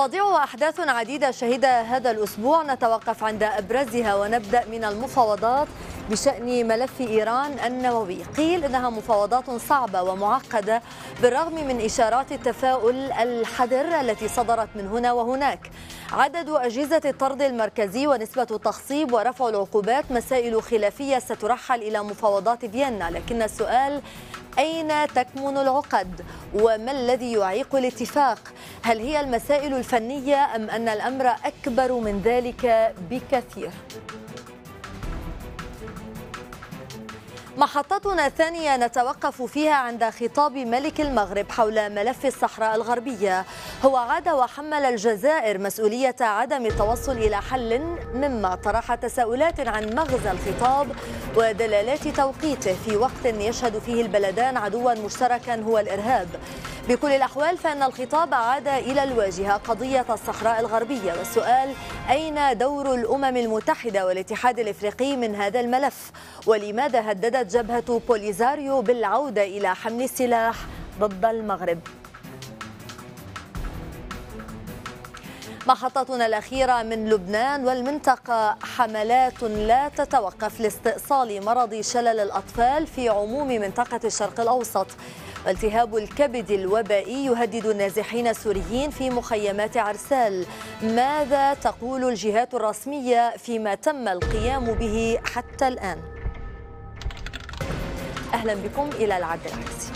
مواضيع وأحداث عديدة شهد هذا الأسبوع نتوقف عند أبرزها ونبدأ من المفاوضات بشأن ملف إيران النووي قيل إنها مفاوضات صعبة ومعقدة بالرغم من إشارات التفاؤل الحذر التي صدرت من هنا وهناك عدد أجهزة الطرد المركزي ونسبة التخصيب ورفع العقوبات مسائل خلافية سترحل إلى مفاوضات فيينا لكن السؤال أين تكمن العقد وما الذي يعيق الاتفاق هل هي المسائل الفنية أم أن الأمر أكبر من ذلك بكثير محطتنا الثانية نتوقف فيها عند خطاب ملك المغرب حول ملف الصحراء الغربية هو عاد وحمل الجزائر مسؤولية عدم التوصل إلى حل مما طرح تساؤلات عن مغزى الخطاب ودلالات توقيته في وقت يشهد فيه البلدان عدوا مشتركا هو الإرهاب بكل الأحوال فإن الخطاب عاد إلى الواجهة قضية الصحراء الغربية والسؤال أين دور الأمم المتحدة والاتحاد الإفريقي من هذا الملف ولماذا هددت جبهة بوليزاريو بالعودة إلى حمل السلاح ضد المغرب محطتنا الأخيرة من لبنان والمنطقة حملات لا تتوقف لاستئصال مرض شلل الأطفال في عموم منطقة الشرق الأوسط والتهاب الكبد الوبائي يهدد النازحين السوريين في مخيمات عرسال ماذا تقول الجهات الرسمية فيما تم القيام به حتى الآن؟ أهلا بكم إلى العد العكسي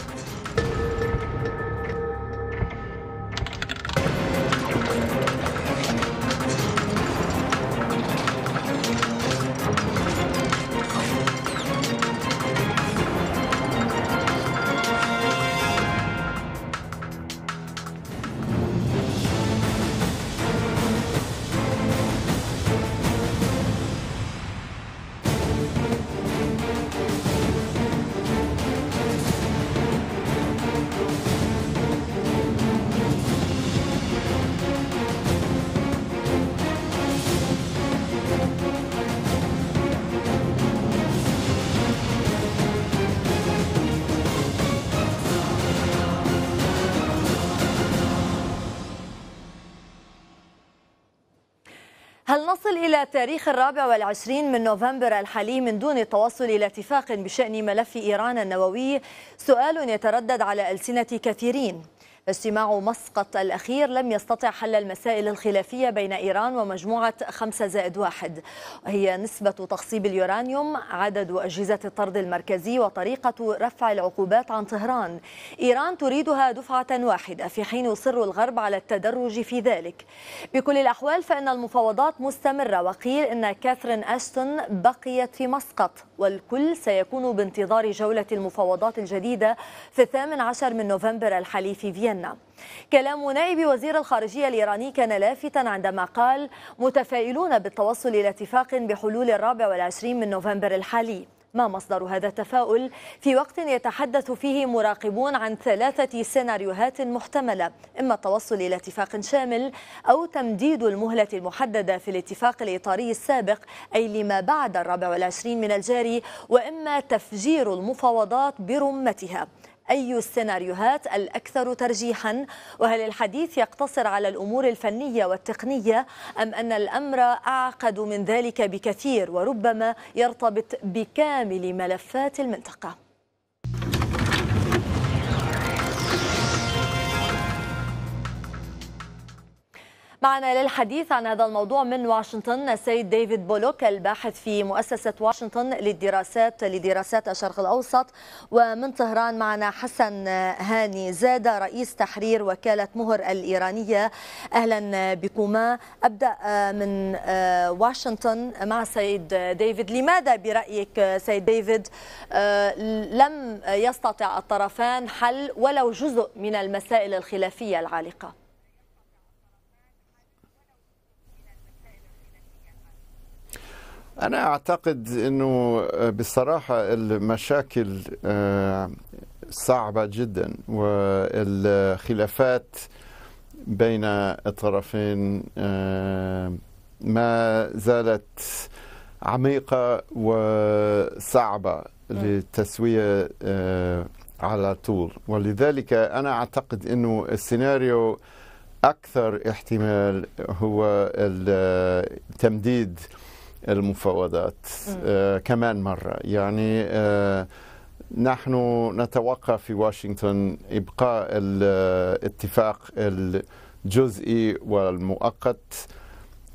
هل نصل إلى تاريخ الرابع والعشرين من نوفمبر الحالي من دون التوصل إلى اتفاق بشأن ملف إيران النووي؟ سؤال يتردد على ألسنة كثيرين اجتماع مسقط الأخير لم يستطع حل المسائل الخلافية بين إيران ومجموعة 5 زائد واحد وهي نسبة تخصيب اليورانيوم عدد أجهزة الطرد المركزي وطريقة رفع العقوبات عن طهران إيران تريدها دفعة واحدة في حين يصر الغرب على التدرج في ذلك بكل الأحوال فإن المفاوضات مستمرة وقيل أن كاثرين أشتون بقيت في مسقط والكل سيكون بانتظار جولة المفاوضات الجديدة في الثامن عشر من نوفمبر الحالي في فيينا الجنة كلام نائب وزير الخارجية الإيراني كان لافتا عندما قال متفائلون بالتوصل إلى اتفاق بحلول الرابع والعشرين من نوفمبر الحالي ما مصدر هذا التفاؤل في وقت يتحدث فيه مراقبون عن ثلاثة سيناريوهات محتملة إما التوصل إلى اتفاق شامل أو تمديد المهلة المحددة في الاتفاق الإطاري السابق أي لما بعد الرابع والعشرين من الجاري وإما تفجير المفاوضات برمتها أي السيناريوهات الأكثر ترجيحا وهل الحديث يقتصر على الأمور الفنية والتقنية أم أن الأمر أعقد من ذلك بكثير وربما يرتبط بكامل ملفات المنطقة معنا للحديث عن هذا الموضوع من واشنطن السيد ديفيد بولوك الباحث في مؤسسة واشنطن للدراسات لدراسات الشرق الأوسط ومن طهران معنا حسن هاني زاده رئيس تحرير وكالة مهر الإيرانية أهلا بكما أبدأ من آه، واشنطن مع السيد ديفيد لماذا برأيك سيد ديفيد آه، لم يستطع الطرفان حل ولو جزء من المسائل الخلافية العالقة أنا أعتقد أنه آه، بصراحة المشاكل آه، صعبة جدا والخلافات بين الطرفين آه، ما زالت عميقة وصعبة نعم. للتسوية على طول ولذلك أنا أعتقد أنه السيناريو أكثر احتمال هو التمديد المفاوضات آه كمان مرة يعني آه نحن نتوقع في واشنطن إبقاء الاتفاق آه، الجزئي والمؤقت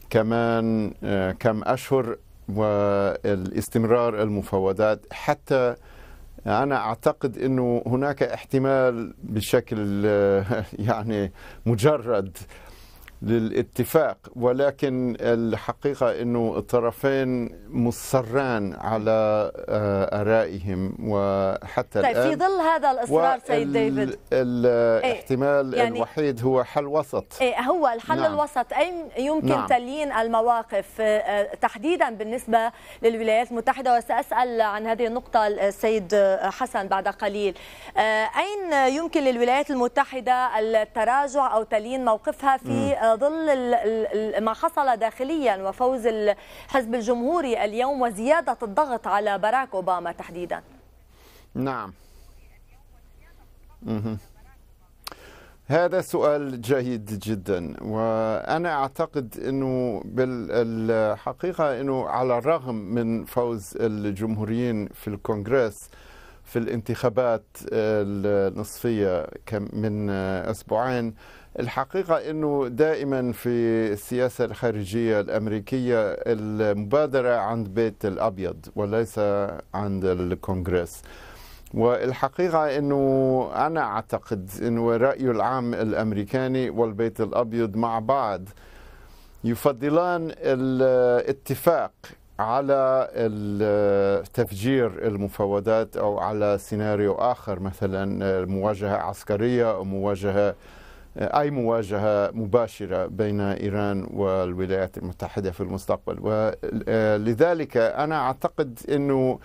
كمان آه كم أشهر والاستمرار المفاوضات حتى أنا أعتقد أنه هناك احتمال بشكل آه، يعني مجرد للاتفاق ولكن الحقيقة أنه الطرفين مصران على آه، آرائهم وحتى طيب الآن في ظل هذا الإصرار سيد ديفيد الاحتمال إيه يعني الوحيد هو حل وسط إيه هو الحل نعم الوسط أين يمكن نعم تليين المواقف آه، آه، تحديدا بالنسبة للولايات المتحدة وسأسأل عن هذه النقطة السيد حسن بعد قليل أين يمكن للولايات المتحدة التراجع أو تليين موقفها في م. ظل ما حصل داخليا وفوز الحزب الجمهوري اليوم وزيادة الضغط على باراك أوباما تحديدا نعم هذا سؤال جيد جدا وانا اعتقد انه بالحقيقه انه على الرغم من فوز الجمهوريين في الكونغرس في الانتخابات النصفيه من اسبوعين الحقيقة أنه دائما في السياسة الخارجية الأمريكية المبادرة عند بيت الأبيض وليس عند الكونغرس والحقيقة أنه أنا أعتقد أنه الرأي العام الأمريكاني والبيت الأبيض مع بعض يفضلان الاتفاق على تفجير المفاوضات أو على سيناريو آخر مثلا مواجهة عسكرية أو مواجهة أي مواجهة مباشرة بين إيران والولايات المتحدة في المستقبل ولذلك آه، أنا أعتقد أنه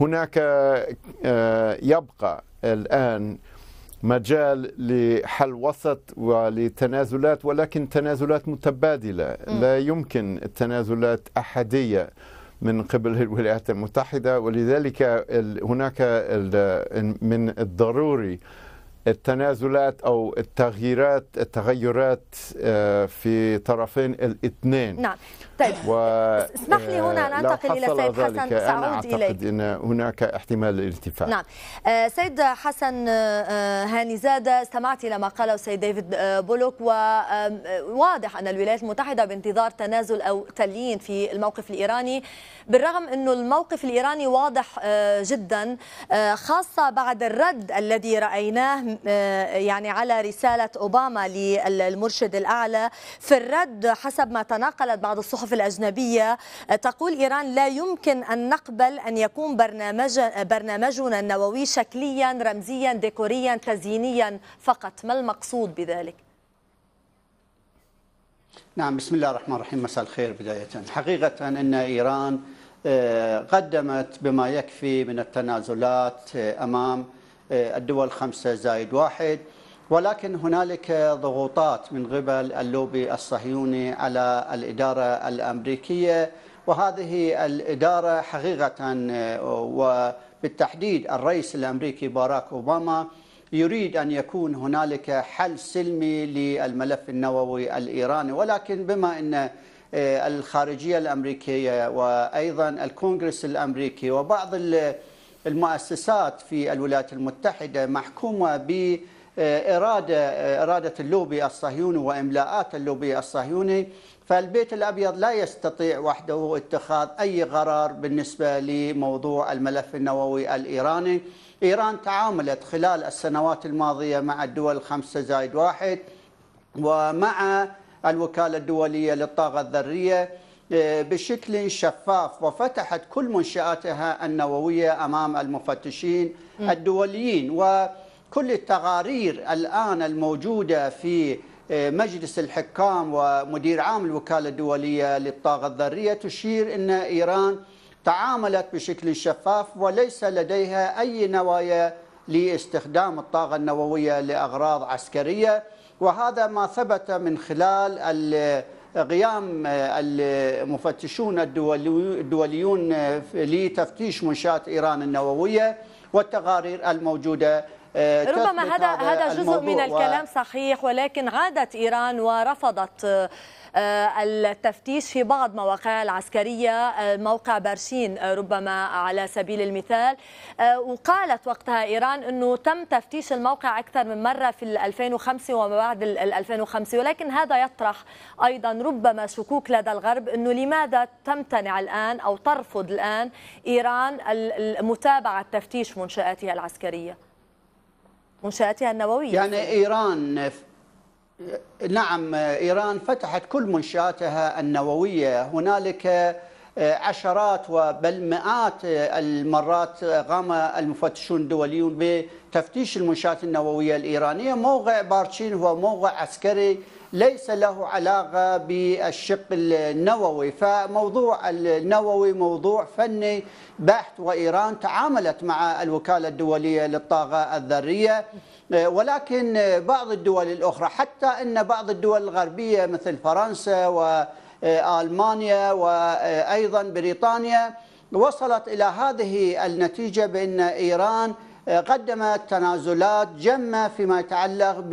هناك آه، يبقى الآن مجال لحل وسط ولتنازلات ولكن تنازلات متبادلة لا يمكن التنازلات أحدية من قبل الولايات المتحدة ولذلك هناك من الضروري التنازلات او التغييرات التغيرات آه، في طرفين الاثنين نعم طيب و... اسمح لي هنا ان آه، انتقل الى سيد حسن سعود أنا أعتقد اليك ان هناك احتمال ارتفاع نعم آه، سيد حسن آه، هاني زاده استمعت الى ما قاله السيد ديفيد بولوك وواضح ان الولايات المتحده بانتظار تنازل او تليين في الموقف الايراني بالرغم انه الموقف الايراني واضح جدا خاصه بعد الرد الذي رايناه يعني على رساله اوباما للمرشد الاعلى في الرد حسب ما تناقلت بعض الصحف الصحف الأجنبية آه، تقول إيران لا يمكن أن نقبل أن يكون برنامج برنامجنا النووي شكليا رمزيا ديكوريا تزيينيا فقط ما المقصود بذلك؟ نعم بسم الله الرحمن الرحيم مساء الخير بداية حقيقة أن إيران آه، قدمت بما يكفي من التنازلات آه، أمام الدول الخمسه زائد واحد ولكن هنالك ضغوطات من قبل اللوبي الصهيوني على الاداره الامريكيه وهذه الاداره حقيقه وبالتحديد الرئيس الامريكي باراك اوباما يريد ان يكون هنالك حل سلمي للملف النووي الايراني ولكن بما ان آه، الخارجيه الامريكيه وايضا الكونغرس الامريكي وبعض المؤسسات في الولايات المتحده محكومه ب آه، إرادة آه، إرادة اللوبي الصهيوني وإملاءات اللوبي الصهيوني فالبيت الأبيض لا يستطيع وحده اتخاذ أي قرار بالنسبة لموضوع الملف النووي الإيراني إيران تعاملت خلال السنوات الماضية مع الدول الخمسة زائد واحد ومع الوكالة الدولية للطاقة الذرية آه، بشكل شفاف وفتحت كل منشآتها النووية أمام المفتشين الدوليين و كل التقارير الآن الموجودة في آه، مجلس الحكام ومدير عام الوكالة الدولية للطاقة الذرية تشير أن إيران تعاملت بشكل شفاف وليس لديها أي نوايا لاستخدام الطاقة النووية لأغراض عسكرية وهذا ما ثبت من خلال قيام آه، المفتشون الدوليون آه، لتفتيش منشآت إيران النووية والتقارير الموجودة آه، ربما هذا هذا جزء من الكلام و... صحيح ولكن عادت ايران ورفضت آه، آه، التفتيش في بعض مواقعها العسكرية موقع برشين ربما على سبيل المثال وقالت وقتها إيران أنه تم تفتيش الموقع أكثر من مرة في 2005 وما بعد 2005 ولكن هذا يطرح أيضا ربما شكوك لدى الغرب أنه لماذا تمتنع الآن أو ترفض الآن إيران متابعة تفتيش منشآتها العسكرية منشآتها النووية يعني إيران نعم إيران فتحت كل منشآتها النووية هنالك عشرات وبل مئات المرات قام المفتشون الدوليون بتفتيش المنشآت النووية الإيرانية موقع بارتشين هو موقع عسكري ليس له علاقة بالشق النووي فموضوع النووي موضوع فني بحت وإيران تعاملت مع الوكالة الدولية للطاقة الذرية ولكن بعض الدول الأخرى حتى أن بعض الدول الغربية مثل فرنسا وألمانيا وأيضا بريطانيا وصلت إلى هذه النتيجة بأن إيران قدمت تنازلات جمة فيما يتعلق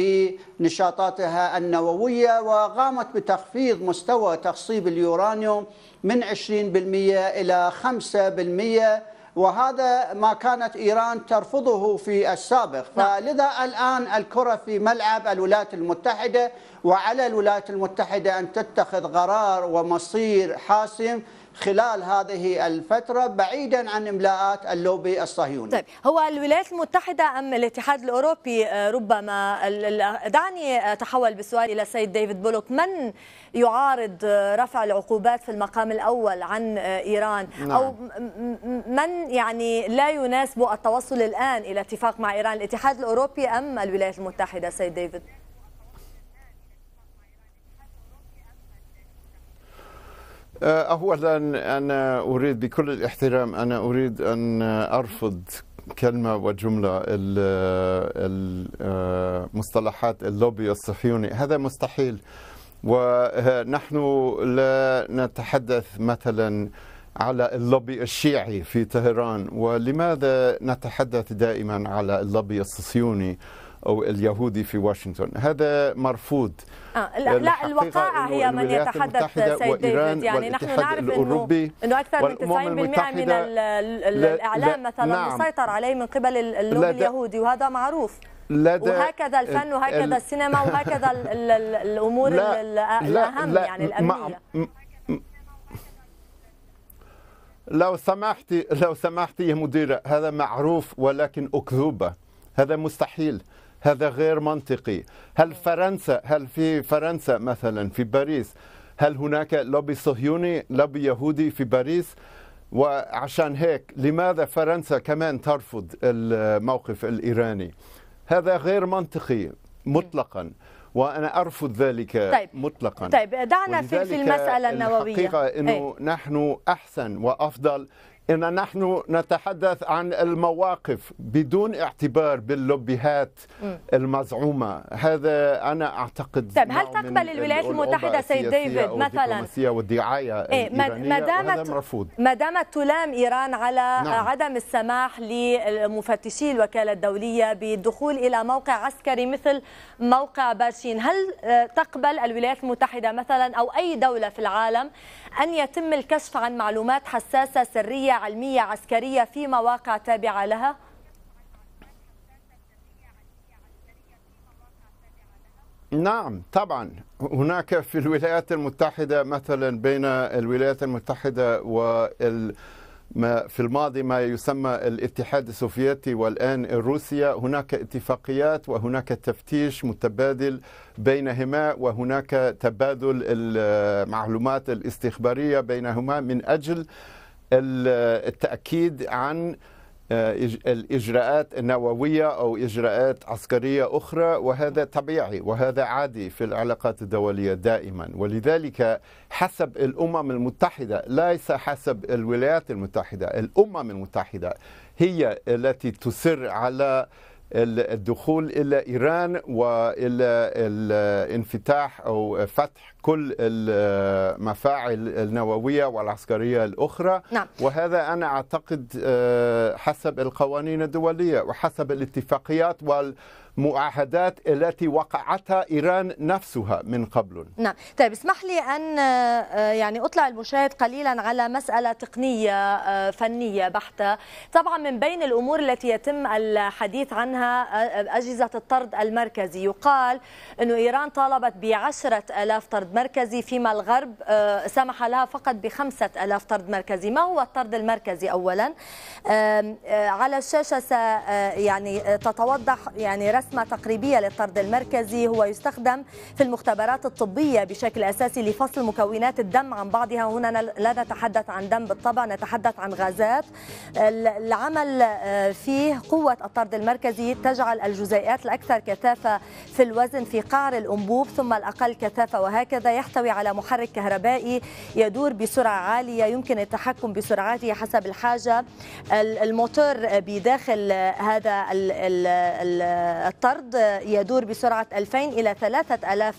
بنشاطاتها النووية وقامت بتخفيض مستوى تخصيب اليورانيوم من 20% إلى 5% وهذا ما كانت إيران ترفضه في السابق نعم. فلذا الآن الكرة في ملعب الولايات المتحدة وعلى الولايات المتحدة أن تتخذ قرار ومصير حاسم خلال هذه الفترة بعيدا عن إملاءات اللوبي الصهيوني طيب هو الولايات المتحدة أم الاتحاد الأوروبي آه، ربما دعني أتحول بالسؤال إلى السيد ديفيد بولوك من يعارض آه، رفع العقوبات في المقام الأول عن آه، إيران نعم. أو من يعني لا يناسب التوصل الآن إلى اتفاق مع إيران الاتحاد الأوروبي أم الولايات المتحدة سيد ديفيد آه، اولا انا اريد بكل الاحترام انا اريد ان ارفض كلمه وجمله المصطلحات اللوبي الصهيوني هذا مستحيل ونحن لا نتحدث مثلا على اللوبي الشيعي في طهران ولماذا نتحدث دائما على اللوبي الصهيوني أو اليهودي في واشنطن هذا مرفوض آه لا, لا الوقائع هي من يتحدث سيد ديفيد يعني نحن نعرف الأوروبي انه اكثر من 90% من الاعلام مثلا نعم مسيطر عليه من قبل اللوبي اليهودي وهذا معروف لدى وهكذا الفن وهكذا السينما وهكذا ال ال الامور لا الاهم لا يعني الامنيه لو سمحتي لو سمحتي يا مديره هذا معروف ولكن اكذوبه هذا مستحيل هذا غير منطقي هل فرنسا هل في فرنسا مثلا في باريس هل هناك لوبي صهيوني لوبي يهودي في باريس وعشان هيك لماذا فرنسا كمان ترفض الموقف الإيراني هذا غير منطقي مطلقا وانا ارفض ذلك طيب. مطلقا طيب دعنا في المساله النوويه الحقيقه انه ايه؟ نحن احسن وافضل ان نحن نتحدث عن المواقف بدون اعتبار باللوبيهات المزعومه هذا انا اعتقد طيب هل تقبل الولايات المتحده سيد ديفيد مثلا والدعايه إيه ما دامت ما دامت تلام ايران على نعم. عدم السماح لمفتشي الوكاله الدوليه بالدخول الى موقع عسكري مثل موقع باشين هل آه، تقبل الولايات المتحده مثلا او اي دوله في العالم أن يتم الكشف عن معلومات حساسة سرية علمية عسكرية في مواقع تابعة لها؟ نعم طبعا هناك في الولايات المتحدة مثلا بين الولايات المتحدة وال ما في الماضي ما يسمى الاتحاد السوفيتي والان روسيا هناك اتفاقيات وهناك تفتيش متبادل بينهما وهناك تبادل المعلومات الاستخباريه بينهما من اجل التاكيد عن آه، الإجراءات النووية أو إجراءات عسكرية أخرى وهذا طبيعي وهذا عادي في العلاقات الدولية دائما ولذلك حسب الأمم المتحدة ليس حسب الولايات المتحدة الأمم المتحدة هي التي تصر على الدخول الى ايران والى الانفتاح او فتح كل المفاعل النوويه والعسكريه الاخرى نعم. وهذا انا اعتقد آه، حسب القوانين الدوليه وحسب الاتفاقيات وال المعاهدات التي وقعتها إيران نفسها من قبل نعم طيب اسمح لي أن آه، آه، يعني أطلع المشاهد قليلا على مسألة تقنية آه، فنية بحتة طبعا من بين الأمور التي يتم الحديث عنها أجهزة الطرد المركزي يقال أنه إيران طالبت ب ألاف طرد مركزي فيما الغرب سمح لها فقط ب ألاف طرد مركزي ما هو الطرد المركزي أولا على الشاشة يعني تتوضح يعني رسم رسمة تقريبية للطرد المركزي هو يستخدم في المختبرات الطبية بشكل أساسي لفصل مكونات الدم عن بعضها هنا لا نتحدث عن دم بالطبع نتحدث عن غازات العمل آه، فيه قوة الطرد المركزي تجعل الجزيئات الأكثر كثافة في الوزن في قعر الأنبوب ثم الأقل كثافة وهكذا يحتوي على محرك كهربائي يدور بسرعة عالية يمكن التحكم بسرعته حسب الحاجة الموتور بداخل هذا الطرد يدور بسرعة 2000 إلى 3000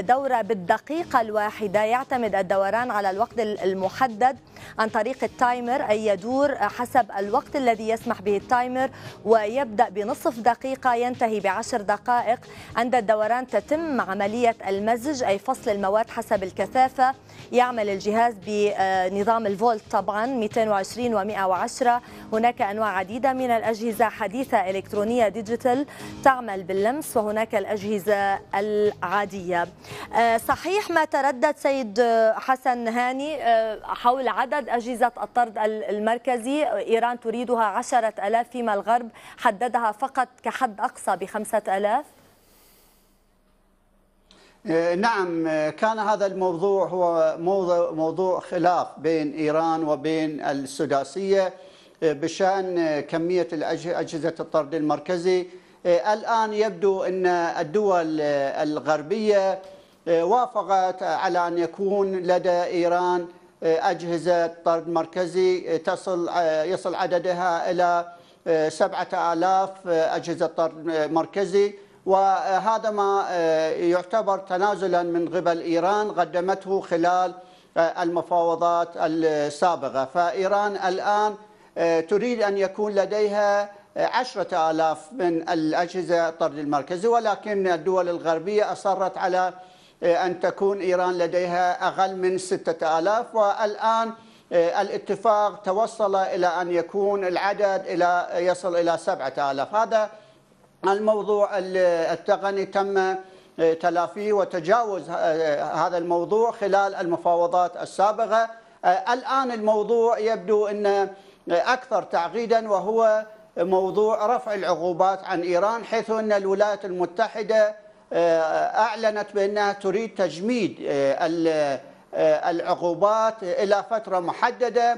دورة بالدقيقة الواحدة يعتمد الدوران على الوقت المحدد عن طريق التايمر أي يدور حسب الوقت الذي يسمح به التايمر ويبدأ بنصف دقيقة ينتهي بعشر دقائق عند الدوران تتم عملية المزج أي فصل المواد حسب الكثافة يعمل الجهاز بنظام الفولت طبعا 220 و110 هناك أنواع عديدة من الأجهزة حديثة إلكترونية ديجيتال تعمل باللمس وهناك الأجهزة العادية آه، صحيح ما تردد سيد حسن هاني آه، حول عدد أجهزة الطرد المركزي إيران تريدها عشرة ألاف فيما الغرب حددها فقط كحد أقصى بخمسة ألاف آه، نعم كان هذا الموضوع هو موضوع, خلاف بين إيران وبين السداسية بشأن كمية أجهزة الطرد المركزي آه، الآن يبدو أن الدول الغربية آه، وافقت على أن يكون لدى إيران آه، أجهزة طرد مركزي تصل يصل عددها إلى سبعة آلاف أجهزة طرد مركزي وهذا ما يعتبر تنازلا من قبل إيران قدمته خلال المفاوضات السابقة فإيران الآن تريد أن يكون لديها عشرة آلاف من الأجهزة الطرد المركزي ولكن الدول الغربية أصرت على آه، أن تكون إيران لديها أقل من ستة آلاف والآن آه، الاتفاق توصل إلى أن يكون العدد إلى يصل إلى سبعة آلاف هذا الموضوع التقني تم آه، تلافيه وتجاوز هذا الموضوع خلال المفاوضات السابقة الآن الموضوع يبدو أن أكثر تعقيدا وهو موضوع رفع العقوبات عن إيران حيث أن الولايات المتحدة آه، أعلنت بأنها تريد تجميد آه، آه، العقوبات إلى فترة محددة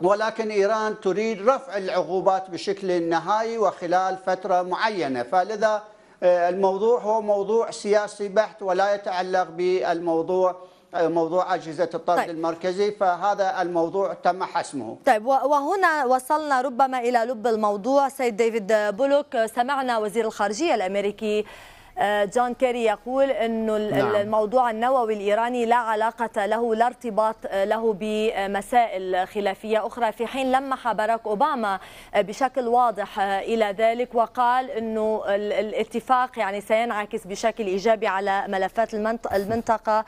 ولكن إيران تريد رفع العقوبات بشكل نهائي وخلال فترة معينة فلذا الموضوع هو موضوع سياسي بحت ولا يتعلق بالموضوع آه، موضوع أجهزة الطرد طيب. المركزي فهذا الموضوع تم حسمه طيب وهنا وصلنا ربما إلى لب الموضوع سيد ديفيد بولوك سمعنا وزير الخارجية الأمريكي آه، جون كيري يقول انه نعم. الموضوع النووي الايراني لا علاقه له لا ارتباط آه، له بمسائل خلافيه اخرى في حين لمح باراك اوباما آه، بشكل واضح الى ذلك وقال انه الاتفاق يعني سينعكس بشكل ايجابي على ملفات المنطقه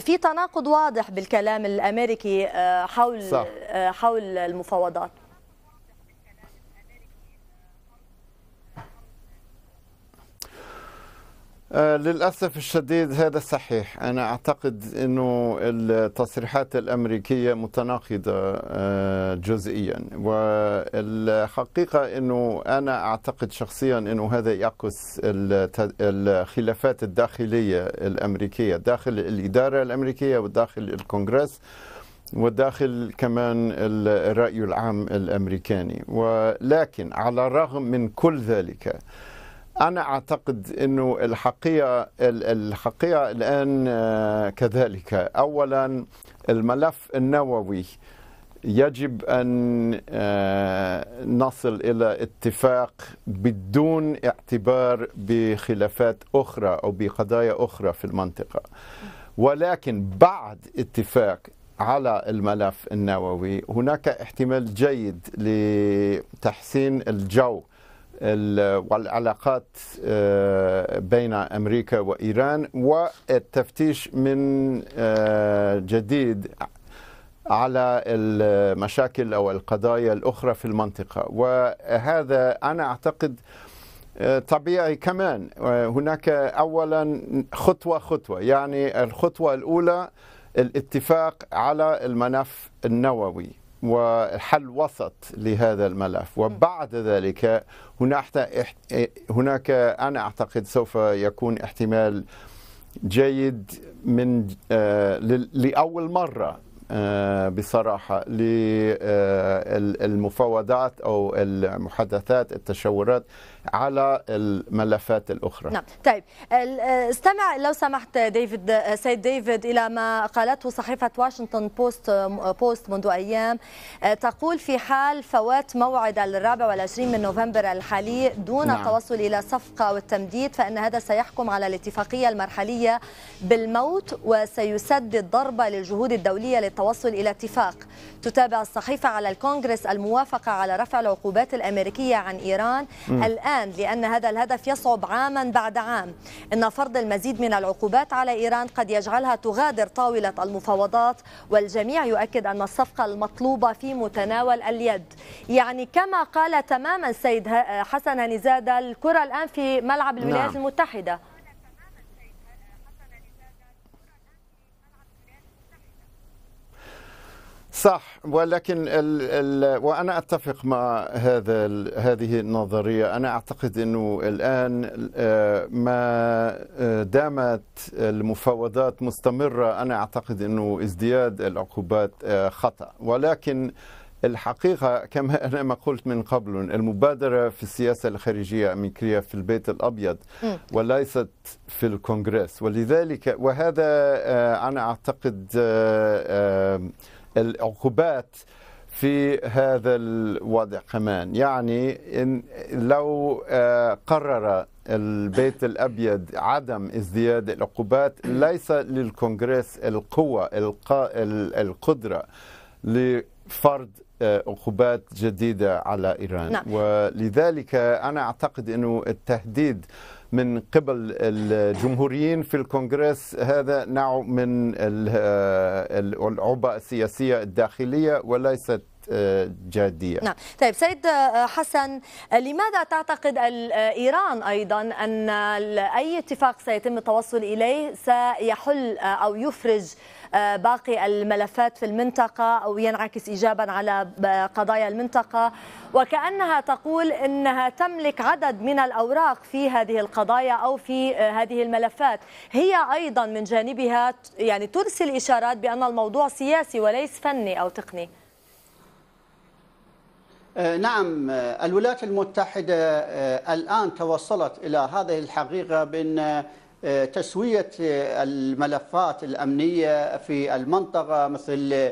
في تناقض واضح بالكلام الامريكي حول صح. حول المفاوضات آه، للأسف الشديد هذا صحيح أنا أعتقد أنه التصريحات الأمريكية متناقضة آه، جزئيا والحقيقة أنه أنا أعتقد شخصيا أنه هذا يعكس الخلافات الداخلية الأمريكية داخل الإدارة الأمريكية وداخل الكونغرس وداخل كمان الرأي العام الأمريكاني ولكن على الرغم من كل ذلك انا اعتقد انه الحقيقه الحقيقه الان آه، كذلك اولا الملف النووي يجب ان آه، نصل الى اتفاق بدون اعتبار بخلافات اخرى او بقضايا اخرى في المنطقه ولكن بعد اتفاق على الملف النووي هناك احتمال جيد لتحسين الجو والعلاقات آه، بين امريكا وايران والتفتيش من آه، جديد على المشاكل او القضايا الاخرى في المنطقه وهذا انا اعتقد آه، طبيعي كمان هناك اولا خطوه خطوه يعني الخطوه الاولى الاتفاق على الملف النووي وحل وسط لهذا الملف وبعد ذلك هناك أنا أعتقد سوف يكون احتمال جيد من آه، لأول مرة آه، بصراحة للمفاوضات آه، أو المحادثات التشاورات على الملفات الاخرى نعم طيب آه، استمع لو سمحت ديفيد آه، سيد ديفيد الى ما قالته صحيفه واشنطن بوست آه، بوست منذ ايام تقول في حال فوات موعد الرابع والعشرين من نوفمبر الحالي دون نعم. التوصل الى صفقه والتمديد فان هذا سيحكم على الاتفاقيه المرحليه بالموت وسيسدد ضربه للجهود الدوليه للتوصل الى اتفاق تتابع الصحيفه على الكونغرس الموافقه على رفع العقوبات الامريكيه عن ايران م. الان الآن لأن هذا الهدف يصعب عاما بعد عام إن فرض المزيد من العقوبات على إيران قد يجعلها تغادر طاولة المفاوضات والجميع يؤكد أن الصفقة المطلوبة في متناول اليد يعني كما قال تماما السيد حسن هني الكرة الآن في ملعب الولايات نعم. المتحدة صح ولكن ال الـ وانا اتفق مع هذا هذه النظريه انا اعتقد انه الان آه، ما آه، دامت المفاوضات مستمره انا اعتقد انه ازدياد العقوبات آه، خطا ولكن الحقيقة كما أنا ما قلت من قبل المبادرة في السياسة الخارجية الأمريكية في البيت الأبيض وليست في الكونغرس ولذلك وهذا أنا أعتقد العقوبات في هذا الوضع كمان يعني إن لو آه، قرر البيت الابيض عدم ازدياد العقوبات ليس للكونغرس القوه القدره لفرض آه، عقوبات جديده على ايران نعم. ولذلك انا اعتقد انه التهديد من قبل الجمهوريين في الكونغرس هذا نوع من آه، العبء السياسية الداخلية وليست آه، جادية نعم طيب سيد آه، حسن لماذا تعتقد إيران أيضا أن أي اتفاق سيتم التوصل إليه سيحل أو يفرج آه، باقي الملفات في المنطقة أو ينعكس إيجابا على آه، قضايا المنطقة وكأنها تقول أنها تملك عدد من الأوراق في هذه القضايا أو في آه، هذه الملفات هي أيضا من جانبها يعني ترسل إشارات بأن الموضوع سياسي وليس فني أو تقني نعم الولايات المتحدة الآن توصلت إلى هذه الحقيقة بأن تسوية الملفات الأمنية في المنطقة مثل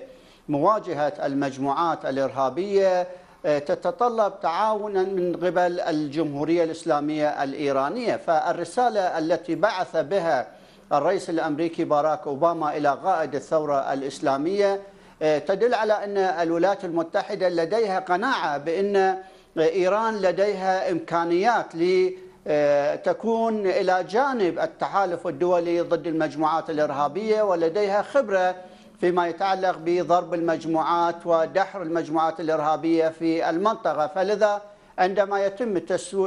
مواجهة المجموعات الإرهابية آه، تتطلب تعاونا من قبل الجمهورية الإسلامية الإيرانية فالرسالة التي بعث بها الرئيس الأمريكي باراك أوباما إلى قائد الثورة الإسلامية آه، تدل على أن الولايات المتحدة لديها قناعة بأن آه، إيران لديها إمكانيات لتطبيق آه، تكون إلى جانب التحالف الدولي ضد المجموعات الإرهابية ولديها خبرة فيما يتعلق بضرب المجموعات ودحر المجموعات الإرهابية في المنطقة فلذا عندما يتم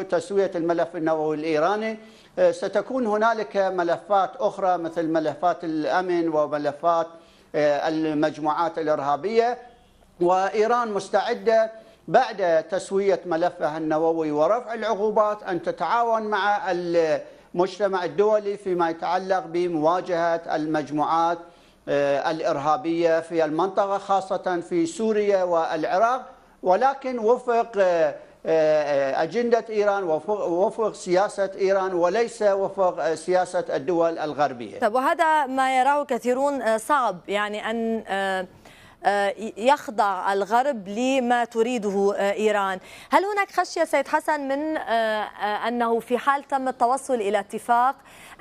تسوية الملف النووي الإيراني آه، ستكون هنالك ملفات أخرى مثل ملفات الأمن وملفات آه، المجموعات الإرهابية وإيران مستعدة بعد تسوية ملفها النووي ورفع العقوبات أن تتعاون مع المجتمع الدولي فيما يتعلق بمواجهة المجموعات آه، الإرهابية في المنطقة خاصة في سوريا والعراق ولكن وفق آه، آه، أجندة إيران وفق سياسة إيران وليس وفق سياسة الدول الغربية طب وهذا ما يراه كثيرون صعب يعني أن آه، يخضع الغرب لما تريده آه، إيران هل هناك خشية سيد حسن من آه، أنه في حال تم التوصل إلى اتفاق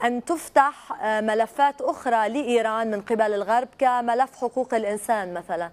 أن تفتح ملفات أخرى لإيران من قبل الغرب كملف حقوق الإنسان مثلاً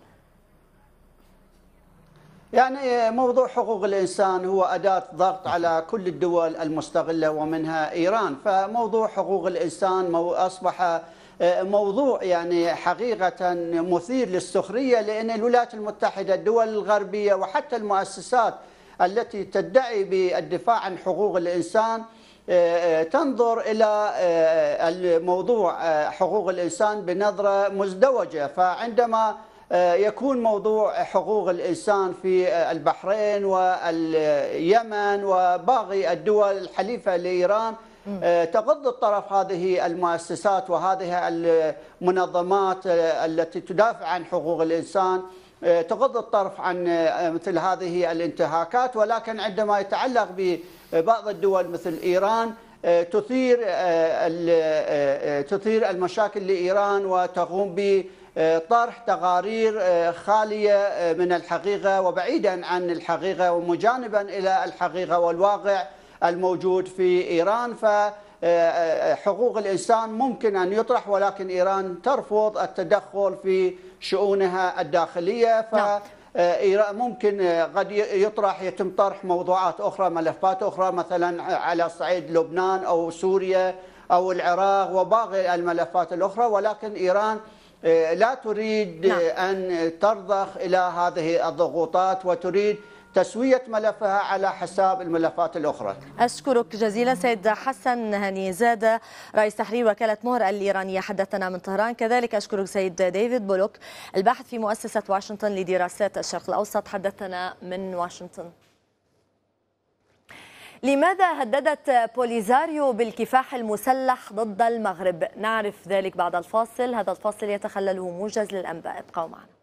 يعني موضوع حقوق الإنسان هو أداة ضغط على كل الدول المستغلة ومنها إيران فموضوع حقوق الإنسان أصبح موضوع يعني حقيقة مثير للسخرية لأن الولايات المتحدة الدول الغربية وحتى المؤسسات التي تدعي بالدفاع عن حقوق الإنسان آه، آه، تنظر إلى آه، الموضوع حقوق الإنسان بنظرة مزدوجة فعندما يكون موضوع حقوق الإنسان في البحرين واليمن وباقي الدول الحليفة لإيران آه، تغض الطرف هذه المؤسسات وهذه المنظمات آه، التي تدافع عن حقوق الإنسان آه، تغض الطرف عن مثل هذه الانتهاكات ولكن عندما يتعلق ببعض الدول مثل إيران تثير تثير المشاكل لإيران وتقوم ب طرح تقارير خاليه من الحقيقه وبعيدا عن الحقيقه ومجانبا الى الحقيقه والواقع الموجود في إيران فحقوق آه، آه، آه، الإنسان ممكن أن يطرح ولكن إيران ترفض التدخل في شؤونها الداخلية ف نعم. ممكن قد يطرح يتم طرح موضوعات اخرى ملفات اخرى مثلا على صعيد لبنان او سوريا او العراق وباقي الملفات الاخرى ولكن ايران لا تريد نعم. ان ترضخ الى هذه الضغوطات وتريد تسوية ملفها على حساب الملفات الأخرى أشكرك جزيلا سيد حسن هني زادة رئيس تحرير وكالة مهر الإيرانية حدثنا من طهران كذلك أشكرك سيد ديفيد بولوك الباحث في مؤسسة واشنطن لدراسات الشرق الأوسط حدثنا من واشنطن لماذا هددت بوليزاريو بالكفاح المسلح ضد المغرب؟ نعرف ذلك بعد الفاصل، هذا الفاصل يتخلله موجز للأنباء، ابقوا معنا.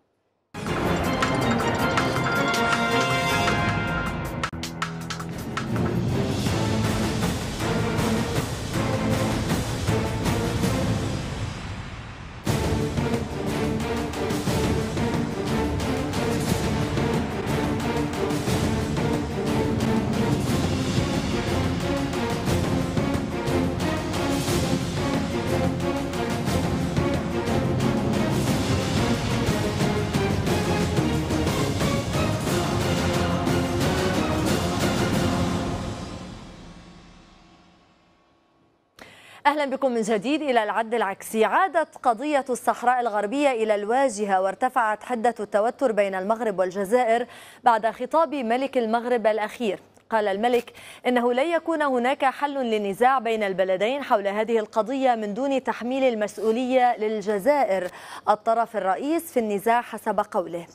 أهلا بكم من جديد إلى العد العكسي عادت قضية الصحراء الغربية إلى الواجهة وارتفعت حدة التوتر بين المغرب والجزائر بعد خطاب ملك المغرب الأخير قال الملك إنه لن يكون هناك حل للنزاع بين البلدين حول هذه القضية من دون تحميل المسؤولية للجزائر الطرف الرئيس في النزاع حسب قوله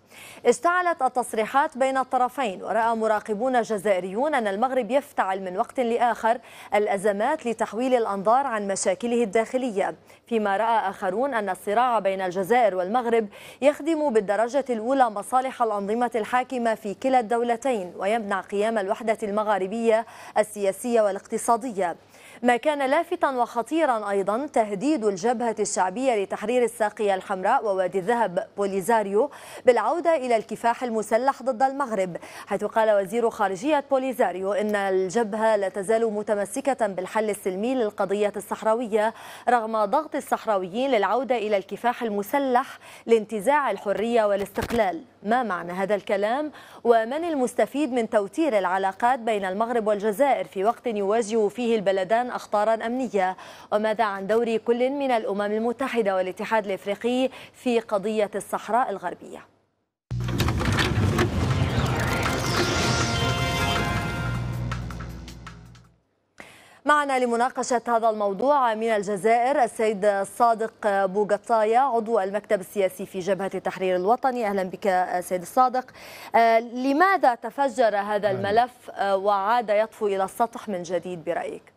اشتعلت التصريحات بين الطرفين ورأى مراقبون جزائريون أن المغرب يفتعل من وقت لآخر الأزمات لتحويل الأنظار عن مشاكله الداخلية فيما رأى آخرون أن الصراع بين الجزائر والمغرب يخدم بالدرجة الأولى مصالح الأنظمة الحاكمة في كلا الدولتين ويمنع قيام الوحدة المغاربية السياسية والاقتصادية ما كان لافتا وخطيرا أيضا تهديد الجبهة الشعبية لتحرير الساقية الحمراء ووادي الذهب بوليزاريو بالعودة إلى الكفاح المسلح ضد المغرب حيث قال وزير خارجية بوليزاريو إن الجبهة لا تزال متمسكة بالحل السلمي للقضية الصحراوية رغم ضغط الصحراويين للعودة إلى الكفاح المسلح لانتزاع الحرية والاستقلال ما معنى هذا الكلام ومن المستفيد من توتير العلاقات بين المغرب والجزائر في وقت يواجه فيه البلدان أخطارا أمنية وماذا عن دور كل من الأمم المتحدة والاتحاد الإفريقي في قضية الصحراء الغربية معنا لمناقشة هذا الموضوع من الجزائر السيد صادق بوغطايا عضو المكتب السياسي في جبهة التحرير الوطني أهلا بك سيد الصادق آه، لماذا تفجر هذا الملف آه، وعاد يطفو إلى السطح من جديد برأيك؟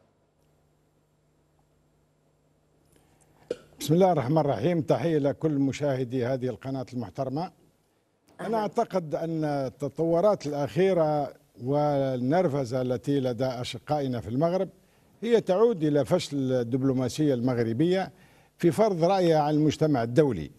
بسم الله الرحمن الرحيم تحية لكل مشاهدي هذه القناة المحترمة أنا أعتقد أن التطورات الأخيرة والنرفزة التي لدى أشقائنا في المغرب هي تعود إلى فشل الدبلوماسية المغربية في فرض رأيها على المجتمع الدولي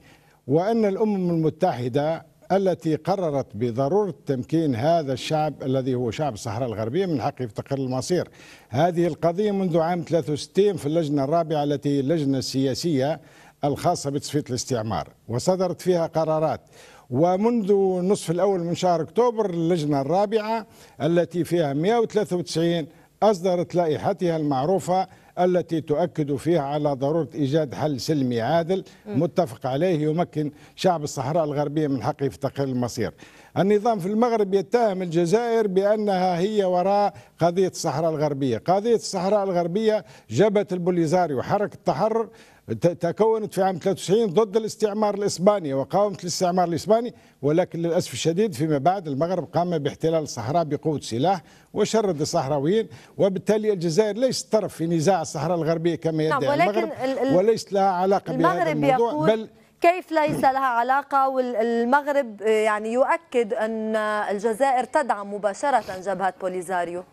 وأن الأمم المتحدة التي قررت بضرورة تمكين هذا الشعب الذي هو شعب الصحراء الغربية من حقه يفتقر المصير هذه القضية منذ عام 63 في اللجنة الرابعة التي هي اللجنة السياسية الخاصة بتصفية الاستعمار وصدرت فيها قرارات ومنذ نصف الأول من شهر أكتوبر اللجنة الرابعة التي فيها 193 أصدرت لائحتها المعروفة التي تؤكد فيها على ضرورة إيجاد حل سلمي عادل متفق عليه يمكن شعب الصحراء الغربية من حقه في تقرير المصير النظام في المغرب يتهم الجزائر بأنها هي وراء قضية الصحراء الغربية قضية الصحراء الغربية جبهة البوليزاريو وحركة التحرر تكونت في عام 93 ضد الاستعمار الاسباني وقاومت الاستعمار الاسباني ولكن للاسف الشديد فيما بعد المغرب قام باحتلال الصحراء بقوه سلاح وشرد الصحراويين وبالتالي الجزائر ليست طرف في نزاع الصحراء الغربيه كما يدعي نعم، المغرب وليس لها علاقه بهذا الموضوع بل كيف ليس لها علاقة والمغرب آه، يعني يؤكد أن الجزائر تدعم مباشرة جبهة بوليزاريو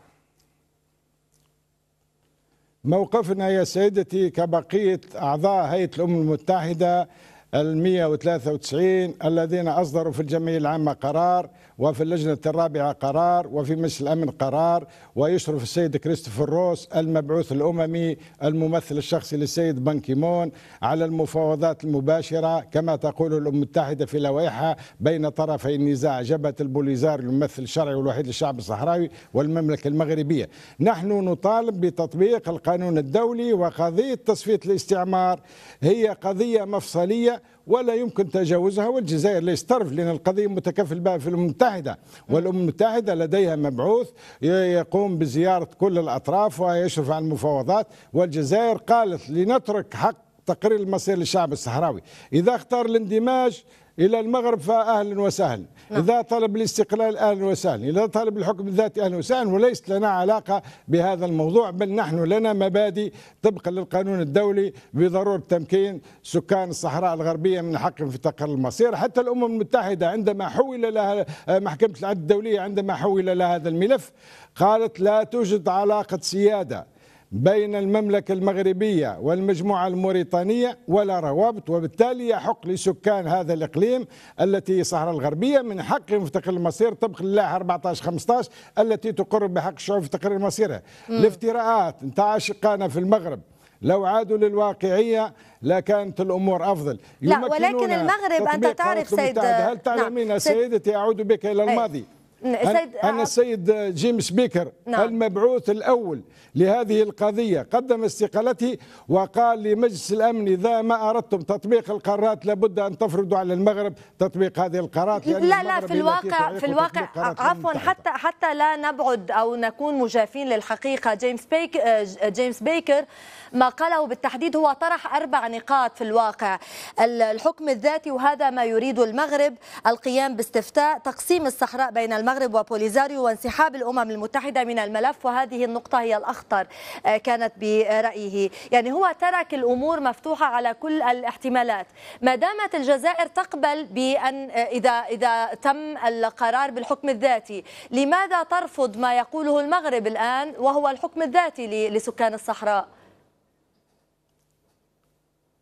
موقفنا يا سيدتي كبقية أعضاء هيئة الأمم المتحدة 193 الذين أصدروا في الجمعية العامة قرار وفي اللجنة الرابعة قرار وفي مجلس الأمن قرار ويشرف السيد كريستوفر روس المبعوث الأممي الممثل الشخصي للسيد بنكيمون على المفاوضات المباشرة كما تقول الأمم المتحدة في لوائحها بين طرفي النزاع جبهة البوليزار الممثل الشرعي والوحيد للشعب الصحراوي والمملكة المغربية نحن نطالب بتطبيق القانون الدولي وقضية تصفية الاستعمار هي قضية مفصلية ولا يمكن تجاوزها والجزائر ليس طرف لأن القضية متكفل بها في الأمم المتحدة والأمم المتحدة لديها مبعوث يقوم بزيارة كل الأطراف ويشرف على المفاوضات والجزائر قالت لنترك حق تقرير المصير للشعب الصحراوي إذا اختار الاندماج إلى المغرب فأهلا وسهلا نعم. إذا طلب الاستقلال أهلا وسهلا إذا طلب الحكم الذاتي أهلا وسهلا وليس لنا علاقة بهذا الموضوع بل نحن لنا مبادئ طبقا للقانون الدولي بضرورة تمكين سكان الصحراء الغربية من حقهم في تقرير المصير حتى الأمم المتحدة عندما حول لها محكمة العدل الدولية عندما حول لها هذا الملف قالت لا توجد علاقة سيادة بين المملكة المغربية والمجموعة الموريتانية ولا روابط وبالتالي يحق لسكان هذا الإقليم التي هي الصحراء الغربية من حق مفتقر المصير طبق الله 14 14-15 التي تقر بحق الشعوب في تقرير مصيرها الافتراءات انت عاشقانا في المغرب لو عادوا للواقعية لكانت الأمور أفضل لا ولكن المغرب أنت تعرف سيد هل تعلمين نعم. سيدتي أعود بك إلى الماضي إيه. سيد أنا السيد جيمس بيكر نعم. المبعوث الأول لهذه القضية قدم استقالته وقال لمجلس الأمن إذا ما أردتم تطبيق القرارات لابد أن تفرضوا على المغرب تطبيق هذه القرارات لا لا في الواقع في الواقع عفوا حتى حتى لا نبعد أو نكون مجافين للحقيقة جيمس بيك آه، جيمس بيكر ما قاله بالتحديد هو طرح أربع نقاط في الواقع الحكم الذاتي وهذا ما يريد المغرب القيام باستفتاء تقسيم الصحراء بين المغرب وبوليزاريو وانسحاب الأمم المتحدة من الملف وهذه النقطة هي الأخطر آه، كانت برأيه يعني هو ترك الأمور مفتوحة على كل الاحتمالات ما دامت الجزائر تقبل بأن آه، إذا, إذا تم القرار بالحكم الذاتي لماذا ترفض ما يقوله المغرب الآن وهو الحكم الذاتي لسكان الصحراء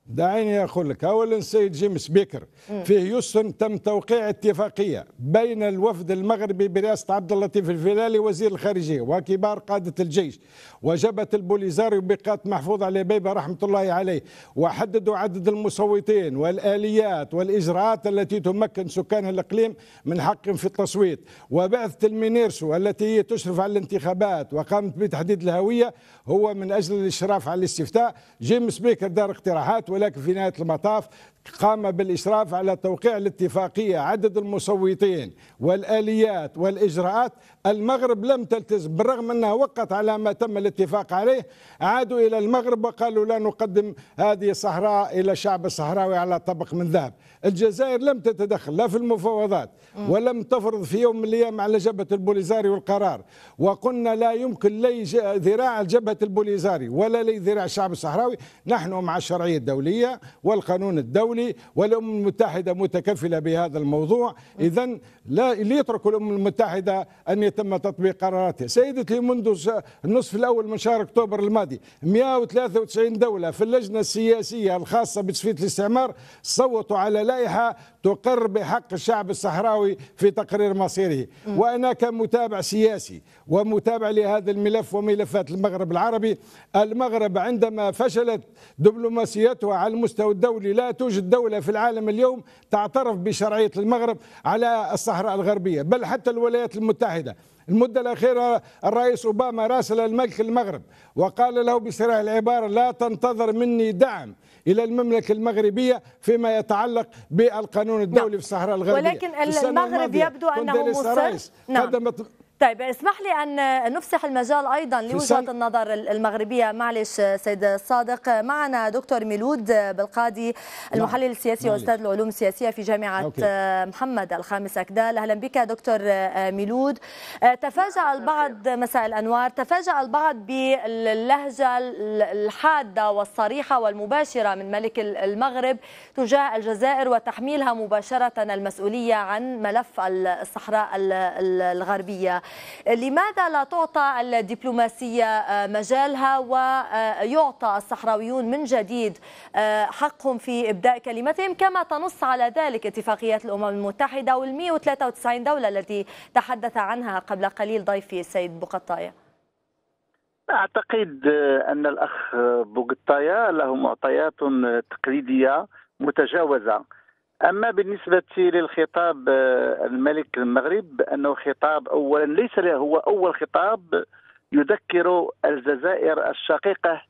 دعيني اقول لك اولا السيد جيمس بيكر في هيوستن تم توقيع اتفاقيه بين الوفد المغربي برئاسه عبد اللطيف الفلالي وزير الخارجيه وكبار قاده الجيش وجبت البوليزاريو بقات محفوظ على بيبه رحمه الله عليه وحددوا عدد المصوتين والاليات والاجراءات التي تمكن سكان الاقليم من حقهم في التصويت وبعثه المينيرسو التي هي تشرف على الانتخابات وقامت بتحديد الهويه هو من اجل الاشراف على الاستفتاء جيمس بيكر دار اقتراحات ولكن في نهايه المطاف قام بالإشراف على توقيع الاتفاقية عدد المصوتين والآليات والإجراءات المغرب لم تلتزم بالرغم أنها وقت على ما تم الاتفاق عليه عادوا إلى المغرب وقالوا لا نقدم هذه الصحراء إلى الشعب الصحراوي على طبق من ذهب الجزائر لم تتدخل لا في المفاوضات ولم تفرض في يوم من الأيام على جبهة البوليزاري والقرار وقلنا لا يمكن لي ذراع جبهة البوليزاري ولا لي ذراع الشعب الصحراوي نحن مع الشرعية الدولية والقانون الدولي الدولي والامم المتحده متكفله بهذا الموضوع اذا لا يتركوا الامم المتحده ان يتم تطبيق قراراتها سيدتي منذ النصف الاول من شهر اكتوبر الماضي 193 دوله في اللجنه السياسيه الخاصه بتصفيه الاستعمار صوتوا على لائحه تقر بحق الشعب الصحراوي في تقرير مصيره وانا كمتابع سياسي ومتابع لهذا الملف وملفات المغرب العربي المغرب عندما فشلت دبلوماسيتها على المستوى الدولي لا توجد الدولة في العالم اليوم تعترف بشرعية المغرب على الصحراء الغربية بل حتى الولايات المتحدة المدة الأخيرة الرئيس أوباما راسل الملك المغرب وقال له بسرعة العبارة لا تنتظر مني دعم إلى المملكة المغربية فيما يتعلق بالقانون الدولي نعم. في الصحراء الغربية ولكن المغرب يبدو أنه مصر نعم. قدمت طيب اسمح لي ان نفسح المجال ايضا لوجهه النظر المغربيه معلش سيد صادق معنا دكتور ميلود بالقادي نعم. المحلل السياسي واستاذ العلوم السياسيه في جامعه أوكي. محمد الخامس اكدال اهلا بك دكتور آه، ميلود آه، تفاجا البعض مساء الانوار تفاجا البعض باللهجه الحاده والصريحه والمباشره من ملك المغرب تجاه الجزائر وتحميلها مباشره المسؤوليه عن ملف الصحراء الغربيه لماذا لا تعطى الدبلوماسية آه، مجالها ويعطى الصحراويون من جديد آه، حقهم في إبداء كلمتهم كما تنص على ذلك اتفاقيات الأمم المتحدة وال 193 دولة التي تحدث عنها قبل قليل ضيفي السيد بقطايه أعتقد آه، أن الأخ بوغطايا له معطيات تقليدية متجاوزة أما بالنسبة للخطاب آه، الملك المغرب أنه خطاب أولا ليس هو أول خطاب يذكر الجزائر الشقيقة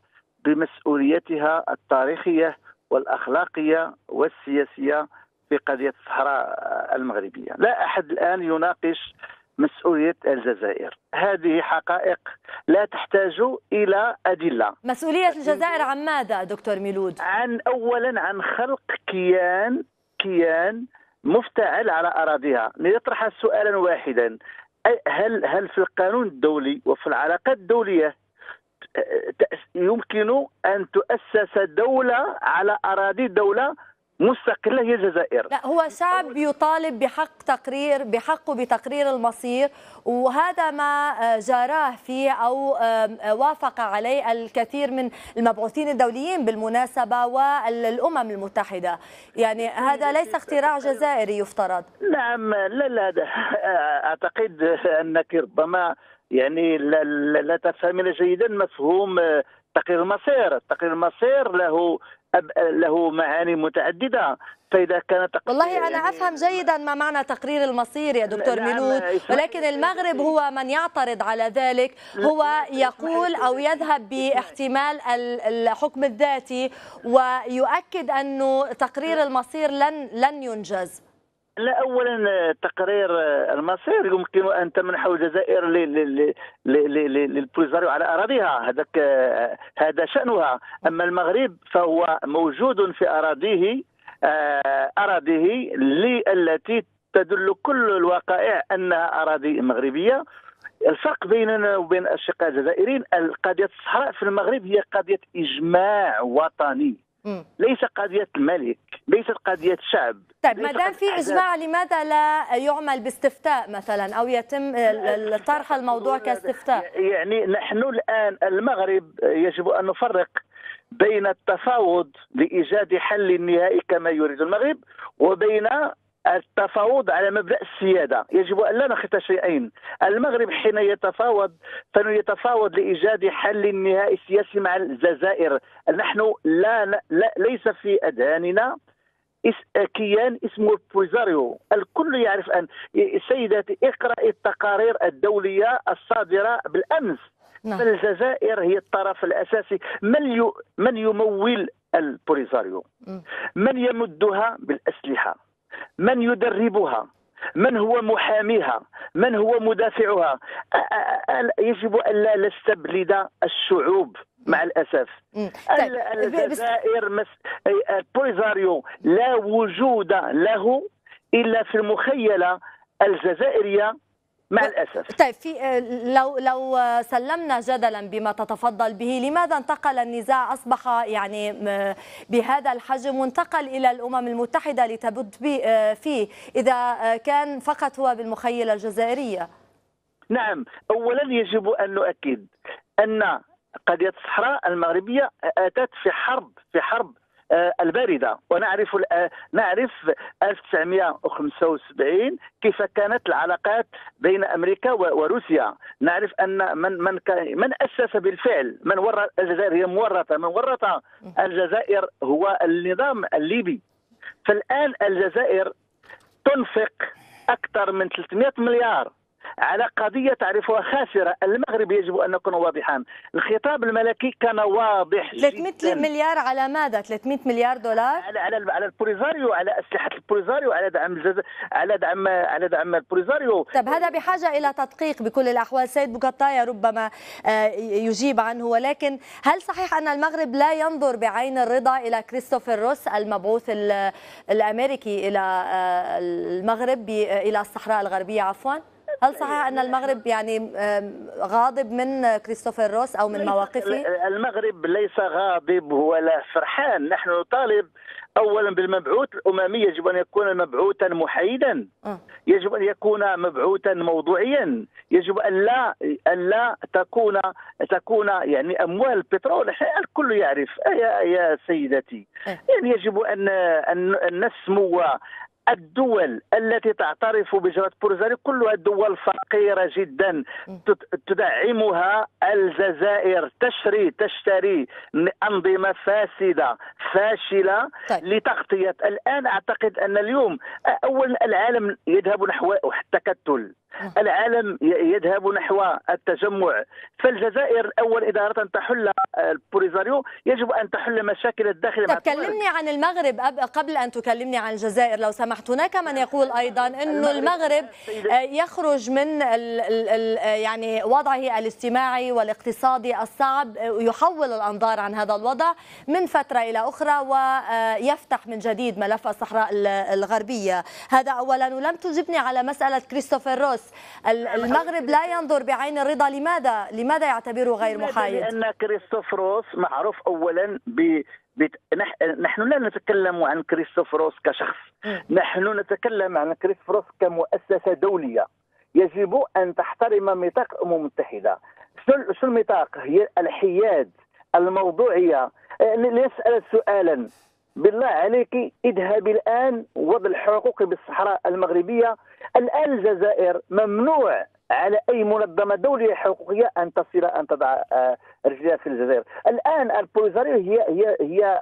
بمسؤوليتها التاريخية والأخلاقية والسياسية في قضية الصحراء المغربية لا أحد الآن يناقش مسؤولية الجزائر هذه حقائق لا تحتاج إلى أدلة مسؤولية الجزائر عن ماذا دكتور ميلود؟ عن أولا عن خلق كيان كيان مفتعل على اراضيها ليطرح سؤالا واحدا هل هل في القانون الدولي وفي العلاقات الدوليه يمكن ان تؤسس دوله على اراضي دوله مستقله هي الجزائر لا هو شعب يطالب بحق تقرير بحقه بتقرير المصير وهذا ما آه، جاراه فيه او آه، وافق عليه الكثير من المبعوثين الدوليين بالمناسبه والامم المتحده يعني هذا ليس اختراع جزائري يفترض نعم لا لا آه، اعتقد انك ربما يعني لا, لا تفهمين جيدا مفهوم تقرير المصير تقرير المصير له له معاني متعدده فاذا كان والله انا يعني افهم جيدا ما معنى تقرير المصير يا دكتور ميلود ولكن المغرب هو من يعترض على ذلك هو يقول او يذهب باحتمال الحكم الذاتي ويؤكد أن تقرير المصير لن لن ينجز لا اولا آه، تقرير آه، المصير يمكن ان تمنح الجزائر للبوليزاريو على اراضيها هذاك آه، هذا شانها اما المغرب فهو موجود في اراضيه اراضيه التي تدل كل الوقائع انها اراضي مغربيه الفرق بيننا وبين الاشقاء الجزائريين قضيه الصحراء في المغرب هي قضيه اجماع وطني ليس قضية الملك ليست قضية شعب طيب ما دام في إجماع لماذا لا يعمل باستفتاء مثلا أو يتم طرح الموضوع كاستفتاء يعني نحن الآن المغرب يجب أن نفرق بين التفاوض لإيجاد حل نهائي كما يريد المغرب وبين التفاوض على مبدا السياده يجب ان لا نخط شيئين المغرب حين يتفاوض فانه يتفاوض لايجاد حل نهائي سياسي مع الجزائر نحن لا, لا ليس في اذهاننا كيان اسمه بوزاريو الكل يعرف ان سيداتي اقرأ التقارير الدوليه الصادره بالامس نعم. فالجزائر هي الطرف الاساسي من من يمول البوليزاريو من يمدها بالاسلحه من يدربها من هو محاميها من هو مدافعها يجب ألا نستبلد الشعوب مع الاسف طيب، الجزائر مس... بوليزاريو لا وجود له الا في المخيله الجزائريه مع الاسف طيب في آه، لو لو آه، سلمنا جدلا بما تتفضل به لماذا انتقل النزاع اصبح يعني بهذا الحجم وانتقل الى الامم المتحده لتبد آه، فيه اذا كان فقط هو بالمخيله الجزائريه نعم اولا يجب ان نؤكد ان قضيه الصحراء المغربيه اتت في حرب في حرب آه، الباردة ونعرف آه، نعرف 1975 كيف كانت العلاقات بين أمريكا وروسيا نعرف أن من من من أسس بالفعل من ورط الجزائر هي مورطة من ورط الجزائر هو النظام الليبي فالآن الجزائر تنفق أكثر من 300 مليار على قضيه تعرفها خاسره المغرب يجب ان نكون واضحا الخطاب الملكي كان واضح 300 جداً. مليار على ماذا 300 مليار دولار على على على البوليزاريو على اسلحه البوليزاريو على دعم الجز... على دعم على دعم البوليزاريو طب هذا بحاجه الى تدقيق بكل الاحوال سيد بوكطايا ربما آه، يجيب عنه ولكن هل صحيح ان المغرب لا ينظر بعين الرضا الى كريستوفر روس المبعوث الامريكي الى آه، المغرب الى الصحراء الغربيه عفوا هل صحيح ان المغرب يعني غاضب من كريستوفر روس او من مواقفه؟ المغرب ليس غاضب ولا فرحان، نحن نطالب اولا بالمبعوث الاممي يجب ان يكون مبعوثا محايدا آه. يجب ان يكون مبعوثا موضوعيا يجب ان لا ان لا تكون تكون يعني اموال البترول الكل يعرف يا, يا سيدتي يعني يجب ان ان نسمو الدول التي تعترف بجرات بورزاري كلها دول فقيرة جدا تدعمها الجزائر تشري تشتري أنظمة فاسدة فاشلة طيب. لتغطية الآن أعتقد أن اليوم أولا العالم يذهب نحو التكتل العالم يذهب نحو التجمع فالجزائر أول إدارة أن تحل البوليزاريو يجب أن تحل مشاكل الداخل طيب كلمني عن المغرب قبل أن تكلمني عن الجزائر لو سمحت سمحت هناك من يقول أيضا أن المغرب آه، يخرج من الـ الـ آه، يعني وضعه الاجتماعي والاقتصادي الصعب آه، يحول الأنظار عن هذا الوضع من فترة إلى أخرى ويفتح من جديد ملف الصحراء الغربية هذا أولا ولم تجبني على مسألة كريستوفر روس المغرب لا ينظر بعين الرضا لماذا لماذا يعتبره غير محايد لأن كريستوفر روس معروف أولا ب بت... نح... نحن لا نتكلم عن روس كشخص نحن نتكلم عن روس كمؤسسة دولية يجب أن تحترم ميثاق الأمم المتحدة شو الميثاق هي الحياد الموضوعية آه، ليسأل سؤالا بالله عليك اذهب الآن وضع الحقوق بالصحراء المغربية الآن الجزائر ممنوع على اي منظمه دوليه حقوقيه ان تصل ان تضع آه، رجلها في الجزائر الان البوليزاريو هي هي هي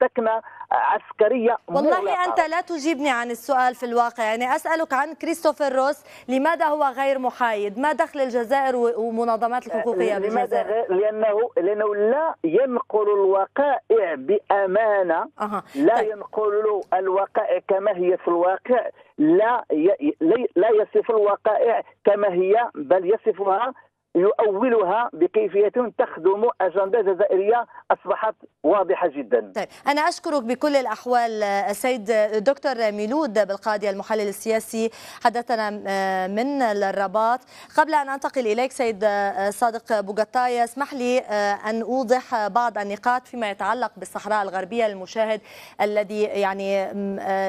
تكنه عسكريه والله مغلقة. انت لا تجيبني عن السؤال في الواقع يعني اسالك عن كريستوفر روس لماذا هو غير محايد ما دخل الجزائر ومنظمات الحقوقيه آه، غير؟ لانه لانه لا ينقل الوقائع بامانه أه. لا طيب. ينقل الوقائع كما هي في الواقع لا لا يصف الوقائع كما هي بل يصفها يؤولها بكيفية تخدم أجندة جزائرية أصبحت واضحة جدا طيب أنا أشكرك بكل الأحوال السيد آه، آه، دكتور ميلود بالقاضي المحلل السياسي حدثنا آه، من الرباط قبل أن أنتقل إليك سيد صادق بوغطايا اسمح لي أن أوضح بعض النقاط فيما يتعلق بالصحراء الغربية المشاهد الذي يعني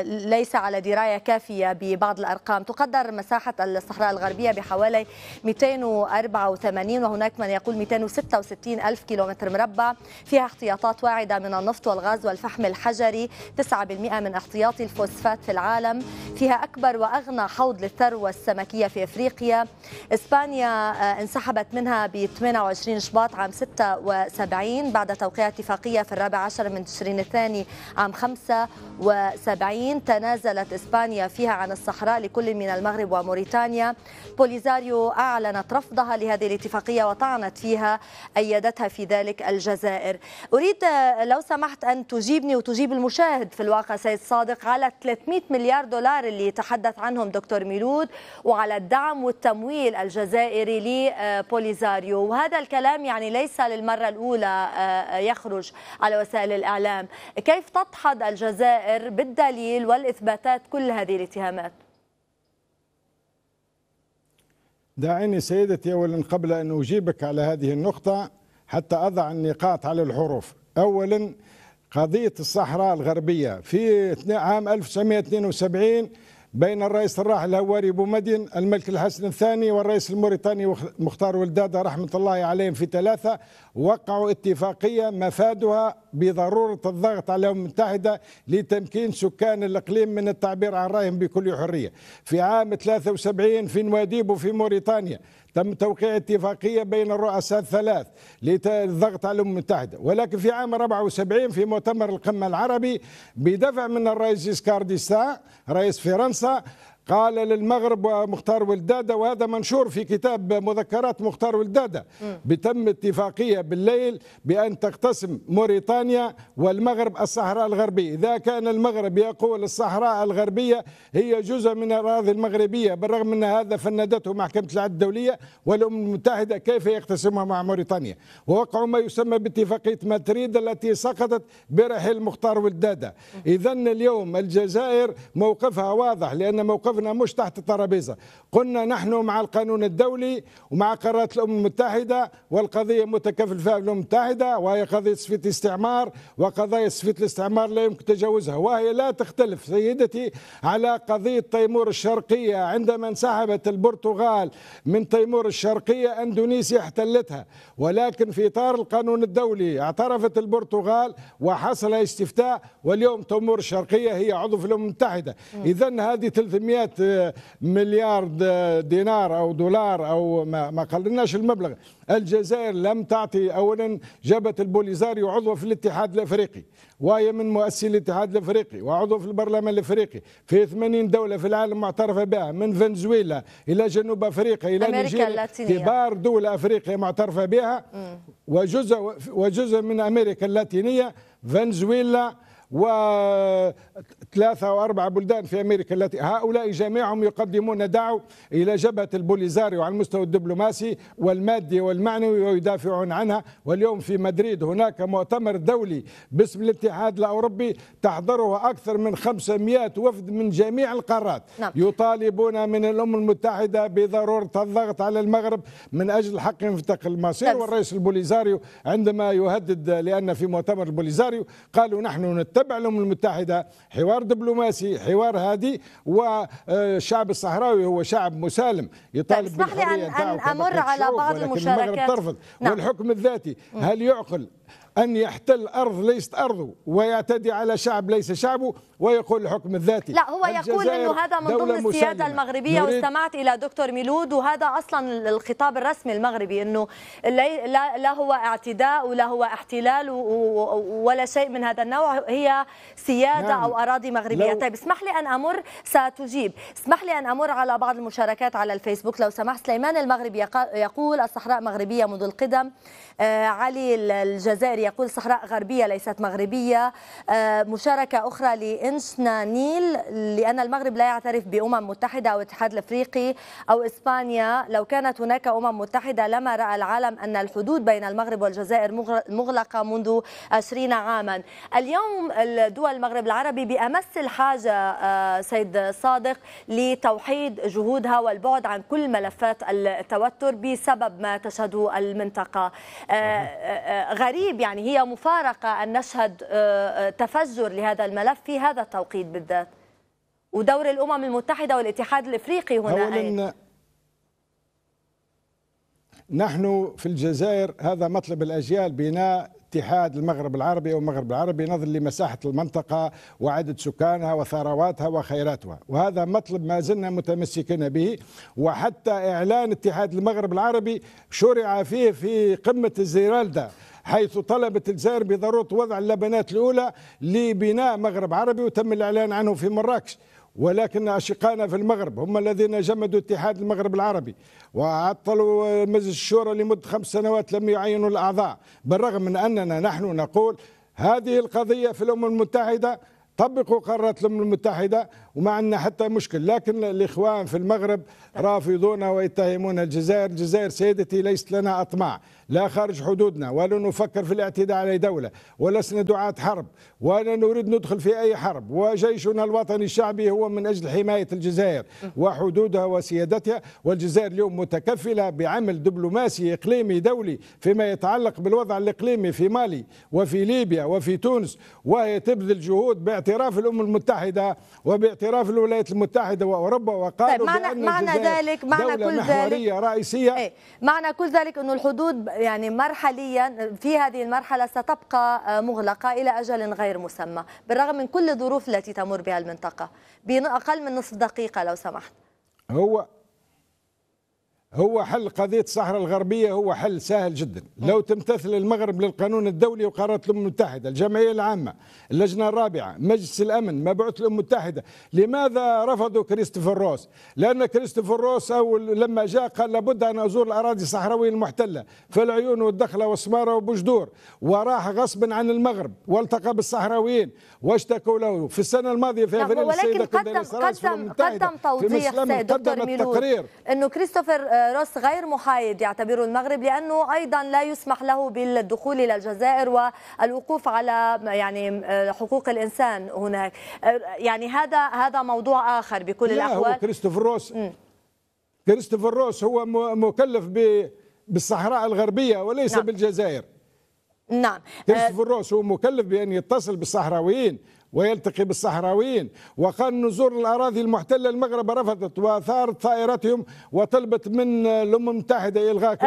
ليس على دراية كافية ببعض الأرقام تقدر مساحة الصحراء الغربية بحوالي 204 287 وهناك من يقول 266 ألف كيلومتر مربع فيها احتياطات واعدة من النفط والغاز والفحم الحجري 9% من احتياطي الفوسفات في العالم فيها أكبر وأغنى حوض للثروة السمكية في إفريقيا إسبانيا آه، انسحبت منها ب 28 شباط عام 76 بعد توقيع اتفاقية في الرابع عشر من تشرين الثاني عام 75 تنازلت إسبانيا فيها عن الصحراء لكل من المغرب وموريتانيا بوليزاريو أعلنت رفضها لهذه هذه الاتفاقية وطعنت فيها أيدتها في ذلك الجزائر أريد آه، لو سمحت أن تجيبني وتجيب المشاهد في الواقع سيد صادق على 300 مليار دولار اللي تحدث عنهم دكتور ميلود وعلى الدعم والتمويل الجزائري لبوليزاريو وهذا الكلام يعني ليس للمرة الأولى آه، آه، يخرج على وسائل الإعلام كيف تضحد الجزائر بالدليل والإثباتات كل هذه الاتهامات دعيني سيدتي أولا قبل أن أجيبك على هذه النقطة حتى أضع النقاط على الحروف أولا قضية الصحراء الغربية في عام 1972 بين الرئيس الراحل هواري بومدين الملك الحسن الثاني والرئيس الموريتاني مختار ولدادة رحمة الله عليهم في ثلاثة وقعوا اتفاقية مفادها بضرورة الضغط على الأمم المتحدة لتمكين سكان الإقليم من التعبير عن رأيهم بكل حرية في عام 73 في نواديب وفي موريتانيا تم توقيع اتفاقية بين الرؤساء الثلاث للضغط على الأمم المتحدة ولكن في عام 74 في مؤتمر القمة العربي بدفع من الرئيس جيسكار رئيس فرنسا قال للمغرب ومختار ولدادة وهذا منشور في كتاب مذكرات مختار ولدادة بتم اتفاقية بالليل بأن تقتسم موريتانيا والمغرب الصحراء الغربية إذا كان المغرب يقول الصحراء الغربية هي جزء من الأراضي المغربية بالرغم أن هذا فندته محكمة العدل الدولية والأمم المتحدة كيف يقتسمها مع موريتانيا ووقعوا ما يسمى باتفاقية مدريد التي سقطت برحيل مختار ولدادة إذا اليوم الجزائر موقفها واضح لأن موقف وقفنا مش تحت الترابيزه قلنا نحن مع القانون الدولي ومع قرارات الامم المتحده والقضيه متكفل فيها الامم المتحده وهي قضيه صفه الاستعمار وقضايا صفه الاستعمار لا يمكن تجاوزها وهي لا تختلف سيدتي على قضيه تيمور الشرقيه عندما انسحبت البرتغال من تيمور الشرقيه اندونيسيا احتلتها ولكن في اطار القانون الدولي اعترفت البرتغال وحصل استفتاء واليوم تيمور الشرقيه هي عضو في الامم المتحده اذا هذه 300 مئات مليار دينار أو دولار أو ما, ما قللناش المبلغ الجزائر لم تعطي أولا جابت البوليزاريو عضو في الاتحاد الأفريقي وهي من مؤسسي الاتحاد الأفريقي وعضو في البرلمان الأفريقي في 80 دولة في العالم معترفة بها من فنزويلا إلى جنوب أفريقيا إلى نيجيريا كبار دول أفريقيا معترفة بها وجزء وجزء من أمريكا اللاتينية فنزويلا و ثلاثة أو أربعة بلدان في أمريكا التي هؤلاء جميعهم يقدمون دعوة إلى جبهة البوليزاريو على المستوى الدبلوماسي والمادي والمعنوي ويدافعون عنها واليوم في مدريد هناك مؤتمر دولي باسم الاتحاد الأوروبي تحضره أكثر من 500 وفد من جميع القارات نعم. يطالبون من الأمم المتحدة بضرورة الضغط على المغرب من أجل حقهم في تقل المصير نعم. والرئيس البوليزاريو عندما يهدد لأن في مؤتمر البوليزاريو قالوا نحن نتبع الأمم المتحدة حوار حوار دبلوماسي حوار هادي والشعب الصحراوي هو شعب مسالم يطالب بالحريه طيب، اسمح لي ان امر على بعض المشاركات نعم. والحكم الذاتي هل يعقل أن يحتل أرض ليست أرضه ويعتدي على شعب ليس شعبه ويقول الحكم الذاتي لا هو يقول أنه هذا من ضمن السيادة المغربية واستمعت إلى دكتور ميلود وهذا أصلا الخطاب الرسمي المغربي أنه لا, هو اعتداء ولا هو احتلال ولا شيء من هذا النوع هي سيادة نعم. أو أراضي مغربية طيب اسمح لي أن أمر ستجيب اسمح لي أن أمر على بعض المشاركات على الفيسبوك لو سمحت سليمان المغربي يقول الصحراء مغربية منذ القدم آه، علي الجزائري يقول صحراء غربية ليست مغربية آه، مشاركة أخرى لإنشنا نيل لأن المغرب لا يعترف بأمم متحدة أو الاتحاد الأفريقي أو إسبانيا لو كانت هناك أمم متحدة لما رأى العالم أن الحدود بين المغرب والجزائر مغلقة منذ 20 عاما اليوم الدول المغرب العربي بأمس الحاجة آه، سيد صادق لتوحيد جهودها والبعد عن كل ملفات التوتر بسبب ما تشهده المنطقة آه، غريب يعني يعني هي مفارقة أن نشهد آه، آه، تفجر لهذا الملف في هذا التوقيت بالذات ودور الأمم المتحدة والاتحاد الإفريقي هنا أولا أين؟ نحن في الجزائر هذا مطلب الأجيال بناء اتحاد المغرب العربي او المغرب العربي نظرا لمساحه المنطقه وعدد سكانها وثرواتها وخيراتها وهذا مطلب ما زلنا متمسكين به وحتى اعلان اتحاد المغرب العربي شرع فيه في قمه الزيرالدا حيث طلبت الجزائر بضروره وضع اللبنات الاولى لبناء مغرب عربي وتم الاعلان عنه في مراكش ولكن أشقائنا في المغرب هم الذين جمدوا اتحاد المغرب العربي وعطلوا مجلس الشورى لمدة خمس سنوات لم يعينوا الأعضاء بالرغم من أننا نحن نقول هذه القضية في الأمم المتحدة طبقوا قرارات الأمم المتحدة وما عندنا حتى مشكل لكن الإخوان في المغرب رافضون ويتهمون الجزائر الجزائر سيدتي ليست لنا أطماع لا خارج حدودنا ولا نفكر في الاعتداء على دولة ولسنا دعاة حرب ولا نريد ندخل في أي حرب وجيشنا الوطني الشعبي هو من أجل حماية الجزائر وحدودها وسيادتها والجزائر اليوم متكفلة بعمل دبلوماسي إقليمي دولي فيما يتعلق بالوضع الإقليمي في مالي وفي ليبيا وفي تونس وهي تبذل جهود باعتراف الأمم المتحدة وباعتراف اعتراف الولايات المتحده واوروبا وقالوا طيب معنى, بأن معنى ذلك معنى دولة كل ذلك رئيسيه ايه معنى كل ذلك انه الحدود يعني مرحليا في هذه المرحله ستبقى آه، مغلقه الى اجل غير مسمى بالرغم من كل الظروف التي تمر بها المنطقه باقل من نصف دقيقه لو سمحت هو هو حل قضية الصحراء الغربية هو حل سهل جدا لو تمتثل المغرب للقانون الدولي وقارة الأمم المتحدة الجمعية العامة اللجنة الرابعة مجلس الأمن مبعوث الأمم المتحدة لماذا رفضوا كريستوفر روس لأن كريستوفر روس أول لما جاء قال لابد أن أزور الأراضي الصحراوية المحتلة في العيون والدخلة والسمارة وبوجدور وراح غصبا عن المغرب والتقى بالصحراويين واشتكوا له في السنة الماضية في أفريل السيدة قدم قدم قدم توضيح دكتور ميلود أنه كريستوفر آه، روس غير محايد يعتبره المغرب لانه ايضا لا يسمح له بالدخول الى الجزائر والوقوف على يعني آه، حقوق الانسان هناك آه، يعني هذا هذا موضوع اخر بكل الاحوال هو كريستوفر روس م. كريستوفر روس هو مكلف بالصحراء الغربيه وليس نعم. بالجزائر نعم آه، كريستوفر روس هو مكلف بان يتصل بالصحراويين ويلتقي بالصحراويين وقال نزور الأراضي المحتلة المغرب رفضت وثارت ثائرتهم وطلبت من الأمم المتحدة إلغاء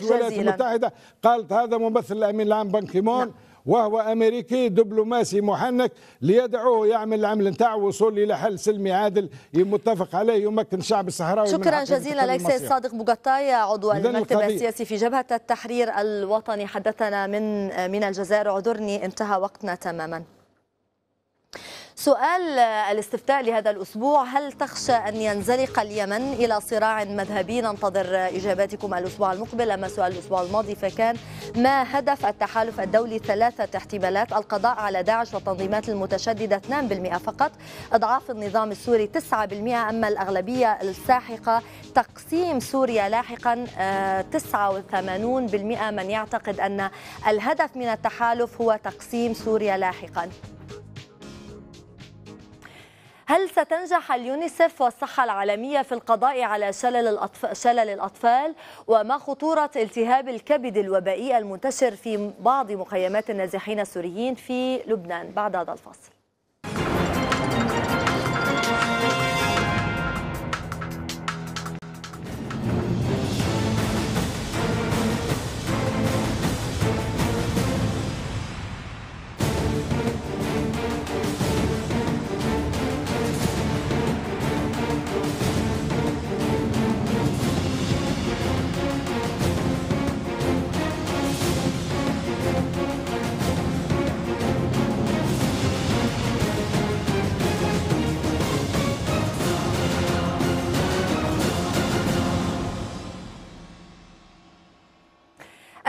الولايات المتحدة قالت هذا ممثل الأمين العام بنكيمون كيمون نعم. وهو امريكي دبلوماسي محنك ليدعوه يعمل العمل نتاع وصول الى حل سلمي عادل متفق عليه يمكن الشعب الصحراوي شكرا جزيلا لك سيد صادق بوغطايا عضو المكتب السياسي في جبهه التحرير الوطني حدثنا من من الجزائر عذرني انتهى وقتنا تماما سؤال آه، الاستفتاء لهذا الأسبوع هل تخشى أن ينزلق اليمن إلى صراع مذهبي ننتظر آه، إجاباتكم الأسبوع المقبل أما سؤال الأسبوع الماضي فكان ما هدف التحالف الدولي ثلاثة احتمالات القضاء على داعش والتنظيمات المتشددة 2% فقط أضعاف النظام السوري 9% أما الأغلبية الساحقة تقسيم سوريا لاحقا 89% آه، من يعتقد أن الهدف من التحالف هو تقسيم سوريا لاحقا هل ستنجح اليونيسف والصحة العالمية في القضاء على شلل الأطفال, شلل الأطفال وما خطورة التهاب الكبد الوبائي المنتشر في بعض مخيمات النازحين السوريين في لبنان بعد هذا الفصل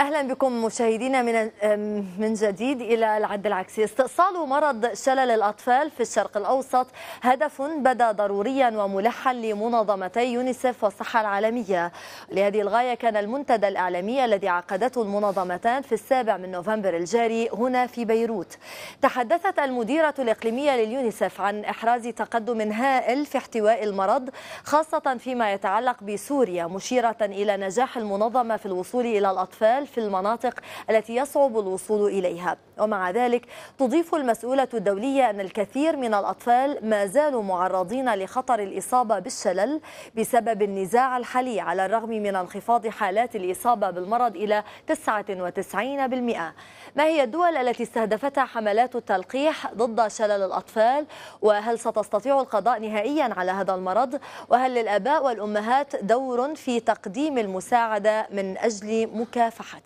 اهلا بكم مشاهدينا من من جديد الى العد العكسي استئصال مرض شلل الاطفال في الشرق الاوسط هدف بدا ضروريا وملحا لمنظمتي يونيسف والصحه العالميه لهذه الغايه كان المنتدى الاعلامي الذي عقدته المنظمتان في السابع من نوفمبر الجاري هنا في بيروت تحدثت المديره الاقليميه لليونيسف عن احراز تقدم هائل في احتواء المرض خاصه فيما يتعلق بسوريا مشيره الى نجاح المنظمه في الوصول الى الاطفال في المناطق التي يصعب الوصول إليها ومع ذلك تضيف المسؤولة الدولية أن الكثير من الأطفال ما زالوا معرضين لخطر الإصابة بالشلل بسبب النزاع الحالي على الرغم من انخفاض حالات الإصابة بالمرض إلى 99% ما هي الدول التي استهدفتها حملات التلقيح ضد شلل الأطفال وهل ستستطيع القضاء نهائيا على هذا المرض وهل للآباء والأمهات دور في تقديم المساعدة من أجل مكافحته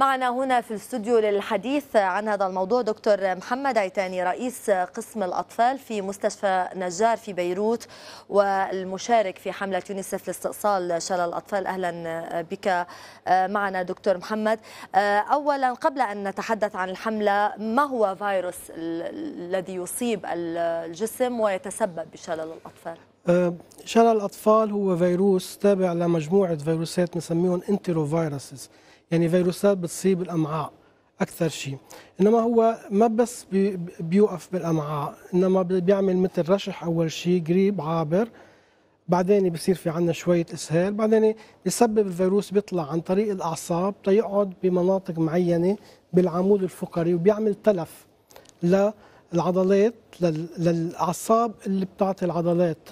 معنا هنا في الاستوديو للحديث عن هذا الموضوع دكتور محمد عيتاني رئيس قسم الأطفال في مستشفى نجار في بيروت والمشارك في حملة يونيسف لاستئصال شلل الأطفال أهلا بك آه، معنا دكتور محمد آه، أولا قبل أن نتحدث عن الحملة ما هو فيروس الذي يصيب الجسم ويتسبب بشلل الأطفال؟ آه، شلل الأطفال هو فيروس تابع لمجموعة فيروسات نسميهم انتروفيروسز يعني فيروسات بتصيب الامعاء اكثر شيء انما هو ما بس بي بيوقف بالامعاء انما بيعمل مثل رشح اول شيء قريب عابر بعدين بصير في عندنا شويه اسهال بعدين بسبب الفيروس بيطلع عن طريق الاعصاب تيقعد بمناطق معينه بالعمود الفقري وبيعمل تلف للعضلات للاعصاب اللي بتعطي العضلات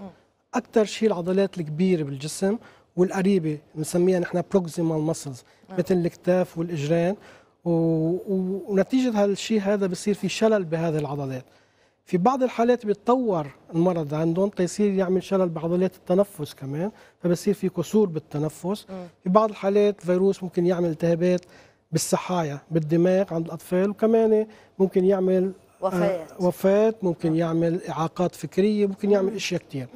اكثر شيء العضلات الكبيره بالجسم والقريبه بنسميها نحن بروكسيمال ماسلز آه. مثل الكتاف والاجرين ونتيجه هالشيء هذا بصير في شلل بهذه العضلات في بعض الحالات بيتطور المرض عندهم تيصير يعمل شلل بعضلات التنفس كمان فبصير في كسور بالتنفس م. آه. في بعض الحالات فيروس ممكن يعمل التهابات بالسحايا بالدماغ عند الاطفال وكمان ممكن يعمل وفاة وفاة ممكن يعمل إعاقات فكرية ممكن يعمل أشياء كثير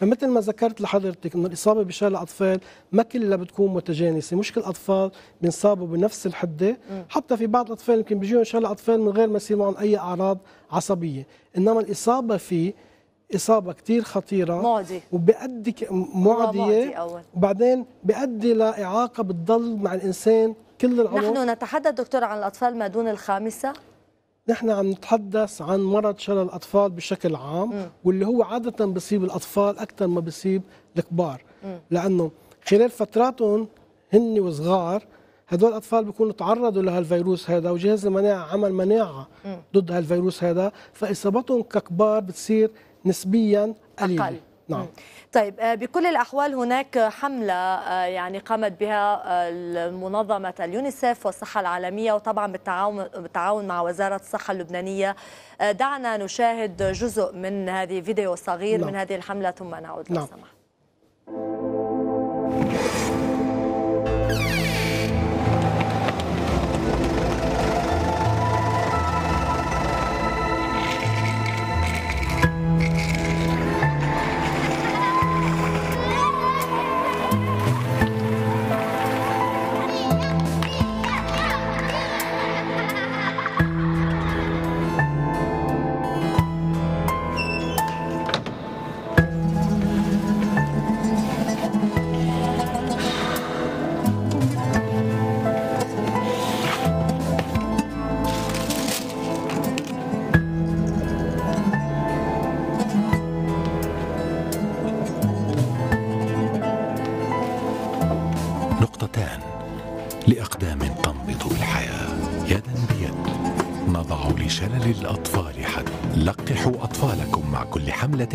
فمثل ما ذكرت لحضرتك أن الإصابة بشلل الأطفال ما كلها بتكون متجانسة مش كل الأطفال بنصابوا بنفس الحدة حتى في بعض الأطفال يمكن بيجيهم شلل أطفال من غير ما يصير معهم أي أعراض عصبية إنما الإصابة فيه اصابه كثير خطيره معدي وبيؤدي معديه أول. وبعدين بيؤدي لاعاقه بتضل مع الانسان كل العمر نحن نتحدث دكتور عن الاطفال ما دون الخامسه نحن عم نتحدث عن مرض شلل الاطفال بشكل عام م. واللي هو عاده بصيب الاطفال اكثر ما بصيب الكبار م. لانه خلال فتراتهم هن وصغار هدول الاطفال بيكونوا تعرضوا لهالفيروس هذا وجهاز المناعه عمل مناعه م. ضد هالفيروس هذا فاصابتهم ككبار بتصير نسبيا قليله أقل. نعم طيب آه، بكل الأحوال هناك حملة آه، يعني قامت بها آه، منظمة اليونيسف والصحة العالمية وطبعا بالتعاون, بالتعاون مع وزارة الصحة اللبنانية دعنا نشاهد جزء من هذه فيديو صغير نعم. من هذه الحملة ثم نعود لو نعم. سمحت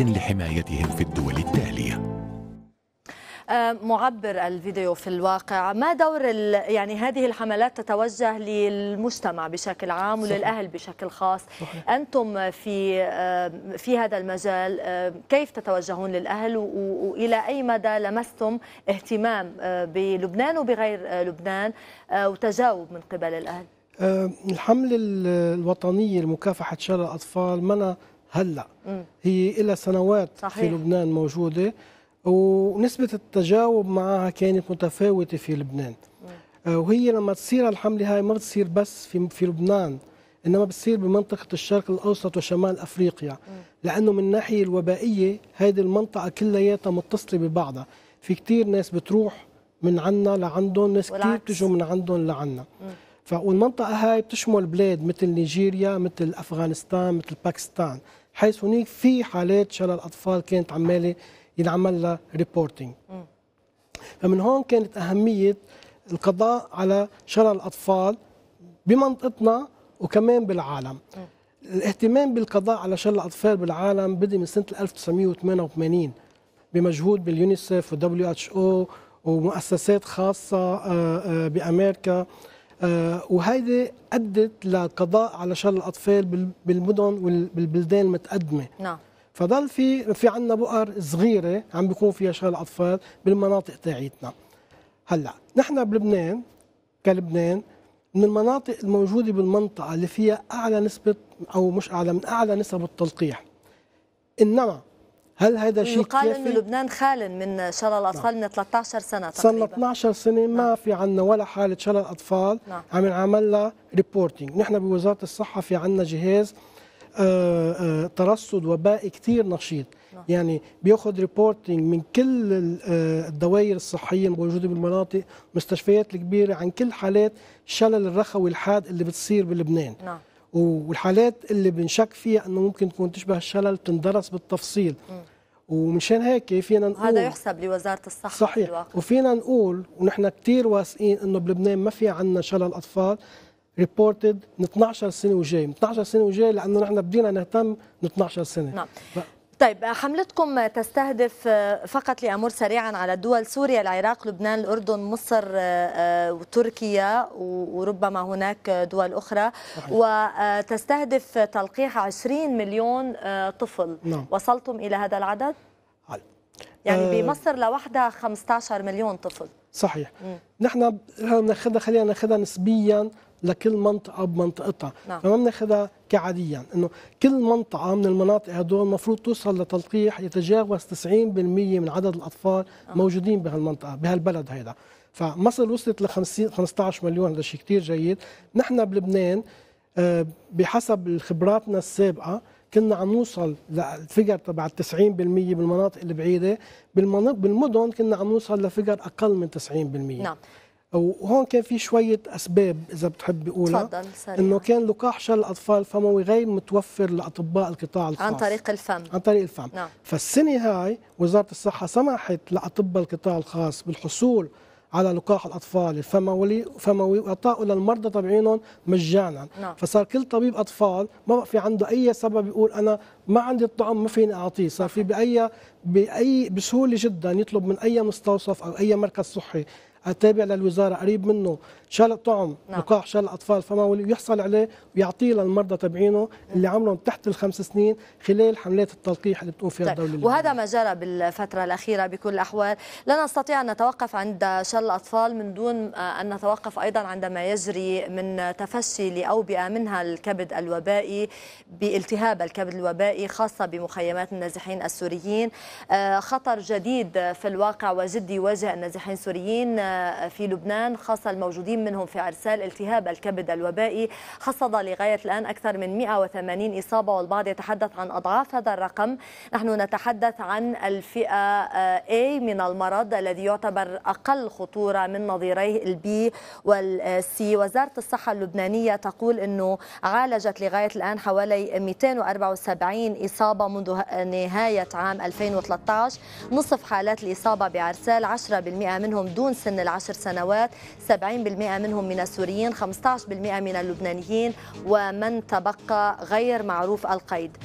لحمايتهم في الدول التاليه آه، معبر الفيديو في الواقع ما دور يعني هذه الحملات تتوجه للمجتمع بشكل عام وللأهل بشكل خاص صحيح. أنتم في آه، في هذا المجال آه، كيف تتوجهون للأهل وإلى أي مدى لمستم اهتمام بلبنان وبغير لبنان وتجاوب من قبل الأهل الحملة الوطنية لمكافحة شلل الأطفال منا هلا هي لها سنوات صحيح. في لبنان موجوده ونسبه التجاوب معها كانت متفاوته في لبنان آه، وهي لما تصير الحمله هاي ما بتصير بس في في لبنان انما بتصير بمنطقه الشرق الاوسط وشمال افريقيا لانه من الناحيه الوبائيه هذه المنطقه كلياتها متصله ببعضها في كثير ناس بتروح من عنا لعندهم ناس كثير بتجوا من عندهم لعنا فالمنطقه هاي بتشمل بلاد مثل نيجيريا مثل افغانستان مثل باكستان حيث هناك في حالات شلل اطفال كانت عماله ينعمل لها ريبورتنج فمن هون كانت اهميه القضاء على شلل الاطفال بمنطقتنا وكمان بالعالم الاهتمام بالقضاء على شلل الاطفال بالعالم بدا من سنه 1988 بمجهود باليونيسف والدبليو اتش او ومؤسسات خاصه آه، آه، بامريكا آه، وهيدي أدت لقضاء على شر الأطفال بالمدن والبلدان المتقدمة نعم فضل في في عندنا بؤر صغيرة عم بيكون فيها شر الأطفال بالمناطق تاعيتنا هلا نحن بلبنان كلبنان من المناطق الموجودة بالمنطقة اللي فيها أعلى نسبة أو مش أعلى من أعلى نسب التلقيح إنما هل هذا شيء يقال انه لبنان خال من شلل الاطفال نعم. من 13 سنه تقريبا صار 12 سنه ما نعم. في عندنا ولا حاله شلل اطفال نعم. عم نعمل لها ريبورتنج نحن بوزاره الصحه في عندنا جهاز آه، آه، ترصد وبائي كثير نشيط نعم. يعني بياخذ ريبورتنج من كل آه، الدوائر الصحيه الموجوده بالمناطق مستشفيات الكبيره عن كل حالات شلل الرخوي الحاد اللي بتصير بلبنان نعم. والحالات اللي بنشك فيها انه ممكن تكون تشبه الشلل تندرس بالتفصيل ومنشان هيك فينا نقول هذا يحسب لوزاره الصحه صحيح وفينا نقول ونحن كثير واثقين انه بلبنان ما في عندنا شلل اطفال ريبورتد من 12 سنه وجاي من 12 سنه وجاي لانه نحن بدينا نهتم من 12 سنه نعم طيب حملتكم تستهدف فقط لأمر سريعا على الدول سوريا العراق لبنان الأردن مصر آه، آه، وتركيا وربما هناك دول أخرى صحيح. وتستهدف تلقيح 20 مليون آه، طفل نعم. وصلتم إلى هذا العدد؟ هل. يعني بمصر لوحدها 15 مليون طفل صحيح م. نحن بناخذها خلينا ناخذها نسبيا لكل منطقه بمنطقتها نعم. فما بناخذها كعاديا انه كل منطقه من المناطق هدول المفروض توصل لتلقيح يتجاوز 90% من عدد الاطفال آه. موجودين بهالمنطقه بهالبلد هيدا فمصر وصلت ل 15 مليون هذا شيء كثير جيد نحن بلبنان آه، بحسب خبراتنا السابقه كنا عم نوصل للفيجر تبع 90% بالمناطق البعيده بالمدن كنا عم نوصل لفيجر اقل من 90% نعم وهون كان في شويه اسباب اذا بتحبي اقولها انه كان لقاح شل الاطفال الفموي غير متوفر لاطباء القطاع الخاص عن طريق الفم عن طريق الفم نعم. فالسنه هاي وزاره الصحه سمحت لاطباء القطاع الخاص بالحصول على لقاح الاطفال الفموي فموي واعطائه للمرضى تبعينهم مجانا نعم. فصار كل طبيب اطفال ما بقى في عنده اي سبب يقول انا ما عندي الطعم ما فيني اعطيه صار في باي باي بسهوله جدا يطلب من اي مستوصف او اي مركز صحي التابع للوزاره قريب منه شال طعم نعم. لقاح شال اطفال فموي ويحصل عليه ويعطيه للمرضى تبعينه اللي عمرهم تحت الخمس سنين خلال حملات التلقيح اللي بتقوم فيها طيب، الدوله وهذا ما جرى بالفتره الاخيره بكل الاحوال لا نستطيع ان نتوقف عند شل الاطفال من دون آه، ان نتوقف ايضا عندما يجري من تفشي لاوبئه منها الكبد الوبائي بالتهاب الكبد الوبائي خاصه بمخيمات النازحين السوريين آه، خطر جديد في الواقع وجدي يواجه النازحين السوريين آه، في لبنان خاصه الموجودين العديد منهم في عرسال التهاب الكبد الوبائي حصد لغاية الآن أكثر من 180 إصابة والبعض يتحدث عن أضعاف هذا الرقم نحن نتحدث عن الفئة A من المرض الذي يعتبر أقل خطورة من نظيريه البي والسي وزارة الصحة اللبنانية تقول أنه عالجت لغاية الآن حوالي 274 إصابة منذ نهاية عام 2013 نصف حالات الإصابة بعرسال 10% منهم دون سن العشر سنوات 70% منهم من السوريين 15% من اللبنانيين ومن تبقى غير معروف القيد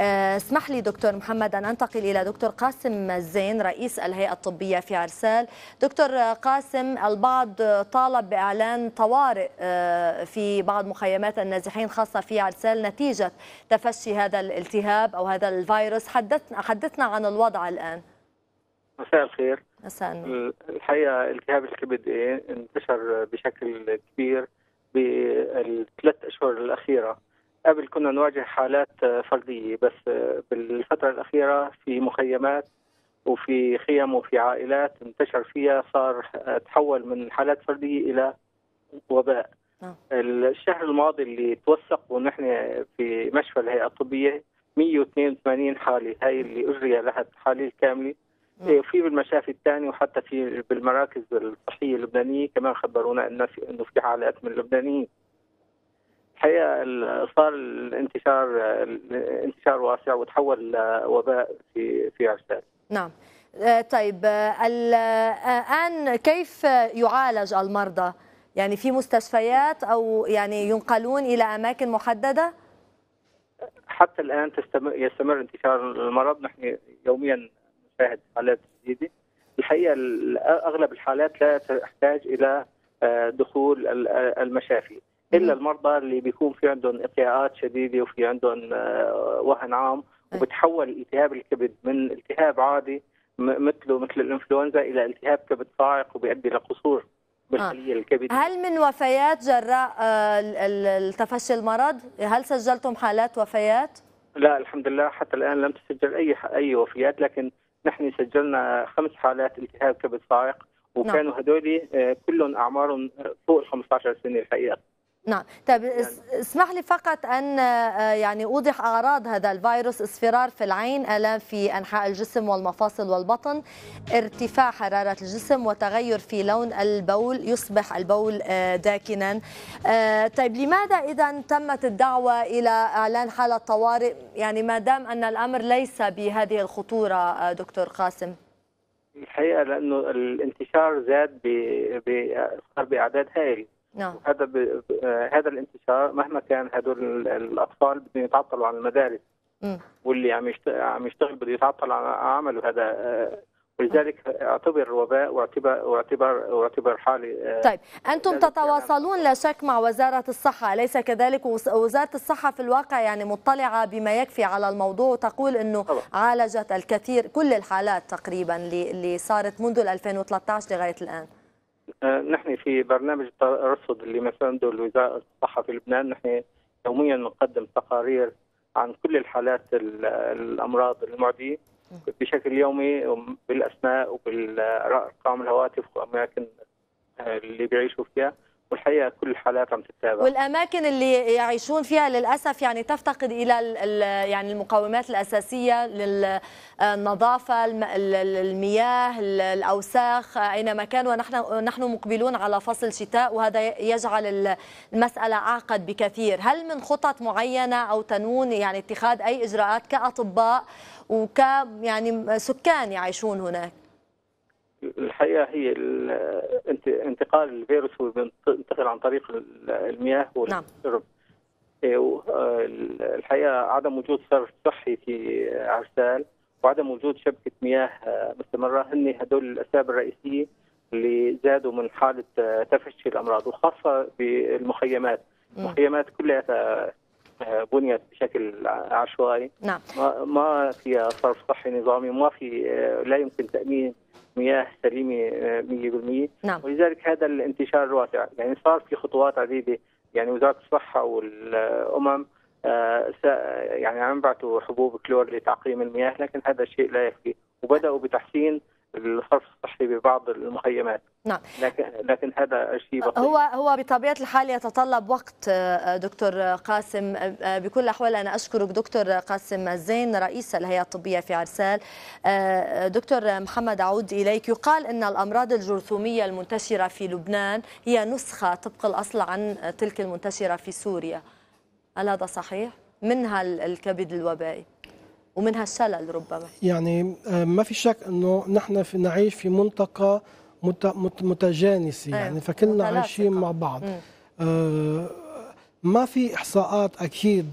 آه، اسمح لي دكتور محمد أن أنتقل إلى دكتور قاسم الزين رئيس الهيئة الطبية في عرسال دكتور قاسم البعض طالب بإعلان طوارئ آه، في بعض مخيمات النازحين خاصة في عرسال نتيجة تفشي هذا الالتهاب أو هذا الفيروس حدثنا, حدثنا عن الوضع الآن مساء الخير مساء النور آه، الحقيقه التهاب الكبد ايه انتشر بشكل كبير بالثلاث اشهر الاخيره قبل كنا نواجه حالات فرديه بس بالفتره الاخيره في مخيمات وفي خيم وفي عائلات انتشر فيها صار تحول من حالات فرديه الى وباء نعم. الشهر الماضي اللي توثق ونحن في مشفى الهيئه الطبيه 182 حاله هاي اللي اجري لها التحاليل كامله نعم. إيه، في بالمشافي الثانيه وحتى في بالمراكز الصحيه اللبنانيه كمان خبرونا انه في انه في حالات من اللبنانيين الحقيقه صار الانتشار الانتشار واسع وتحول لوباء في في عرسال نعم آه، طيب آه، آه، الان كيف يعالج المرضى؟ يعني في مستشفيات او يعني ينقلون الى اماكن محدده؟ حتى الان تستمر يستمر انتشار المرض نحن يوميا نشاهد حالات جديده الحقيقه اغلب الحالات لا تحتاج الى آه، دخول آه، المشافي الا المرضى اللي بيكون في عندهم ايقاعات شديده وفي عندهم آه، وهن عام وبتحول التهاب الكبد من التهاب عادي مثله مثل الانفلونزا الى التهاب كبد صاعق وبيؤدي لقصور بالخليه الكبديه هل من وفيات جراء تفشي المرض؟ هل سجلتم حالات وفيات؟ لا الحمد لله حتى الان لم تسجل اي اي وفيات لكن نحن سجلنا خمس حالات التهاب كبد سائق نعم. وكانوا هذول آه، كلهم اعمارهم آه، فوق ال 15 سنه الحقيقه نعم طيب يعني اسمح لي فقط ان آه، يعني اوضح اعراض هذا الفيروس اصفرار في العين الام في انحاء الجسم والمفاصل والبطن ارتفاع حراره الجسم وتغير في لون البول يصبح البول آه، داكنا آه، طيب لماذا اذا تمت الدعوه الى اعلان حاله طوارئ يعني ما دام ان الامر ليس بهذه الخطوره دكتور قاسم الحقيقه لانه الانتشار زاد باعداد هائله نعم وهذا ب... هذا الانتشار مهما كان هدول الاطفال بدهم يتعطلوا عن المدارس مم. واللي عم يشت... عم يشتغل بده يتعطل عن عمله هذا آه، ولذلك اعتبر وباء واعتبر واعتبر واعتبر حالي آه، طيب انتم يعني. تتواصلون لا شك مع وزاره الصحه اليس كذلك وزاره الصحه في الواقع يعني مطلعه بما يكفي على الموضوع وتقول انه طبعا. عالجت الكثير كل الحالات تقريبا اللي صارت منذ 2013 لغايه الان آه، نحن في برنامج الترصد اللي مسنده الوزارة الصحة في لبنان نحن يوميا نقدم تقارير عن كل الحالات الأمراض المعدية بشكل يومي بالأسماء وبالأرقام الهواتف وأماكن آه، اللي بيعيشوا فيها والحقيقه كل الحالات عم تتابع والاماكن اللي يعيشون فيها للاسف يعني تفتقد الى يعني المقومات الاساسيه للنظافه المياه الاوساخ اينما كان ونحن نحن مقبلون على فصل شتاء وهذا يجعل المساله اعقد بكثير هل من خطط معينه او تنون يعني اتخاذ اي اجراءات كاطباء وك يعني سكان يعيشون هناك الحقيقه هي انتقال الفيروس هو بينتقل عن طريق المياه والشرب نعم. إيه، الحقيقه عدم وجود صرف صحي في عرسال وعدم وجود شبكه مياه آه، مستمره هن هدول الاسباب الرئيسيه اللي زادوا من حاله آه، تفشي الامراض وخاصه بالمخيمات المخيمات كلها آه، بنيت بشكل عشوائي نعم. ما فيها صرف صحي نظامي ما في لا يمكن تامين مياه سليمه 100% آه، نعم. ولذلك هذا الانتشار الواسع يعني صار في خطوات عديده يعني وزاره الصحه والامم آه، يعني عم بعثوا حبوب كلور لتعقيم المياه لكن هذا الشيء لا يكفي وبداوا بتحسين الصرف الصحي ببعض المخيمات نعم لكن لكن هذا شيء هو هو بطبيعه الحال يتطلب وقت آه، دكتور قاسم آه، آه، بكل الاحوال انا اشكرك دكتور قاسم الزين رئيس الهيئه الطبيه في عرسال دكتور محمد اعود اليك يقال ان الامراض الجرثوميه المنتشره في لبنان هي نسخه طبق الاصل عن تلك المنتشره في سوريا هل هذا صحيح منها الكبد الوبائي ومنها الشلل ربما يعني ما في شك انه نحن في نعيش في منطقه متجانسه أيوة. يعني فكلنا عايشين مع بعض آه ما في احصاءات اكيد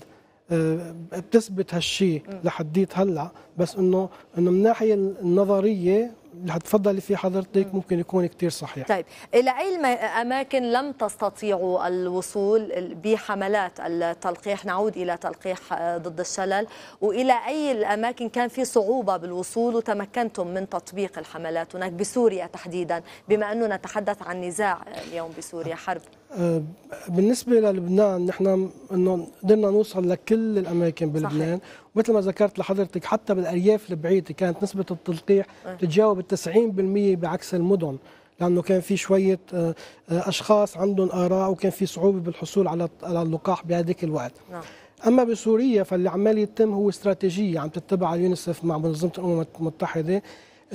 آه، بتثبت هالشيء لحديت هلا بس انه انه من الناحيه النظريه اللي تفضلي فيه حضرتك ممكن يكون كتير صحيح طيب إلى أي أماكن لم تستطيعوا الوصول بحملات التلقيح نعود إلى تلقيح ضد الشلل وإلى أي الأماكن كان في صعوبة بالوصول وتمكنتم من تطبيق الحملات هناك بسوريا تحديدا بما أنه نتحدث عن نزاع اليوم بسوريا حرب آه، بالنسبة للبنان نحن انه قدرنا نوصل لكل الاماكن بلبنان ومثل ما ذكرت لحضرتك حتى بالارياف البعيده كانت نسبة التلقيح تتجاوب إيه. 90% بعكس المدن لانه كان في شويه آه، آه، اشخاص عندهم اراء وكان في صعوبه بالحصول على اللقاح بهذيك الوقت نعم. اما بسوريا فاللي عمال يتم هو استراتيجيه عم تتبعها اليونيسف مع منظمه الامم المتحده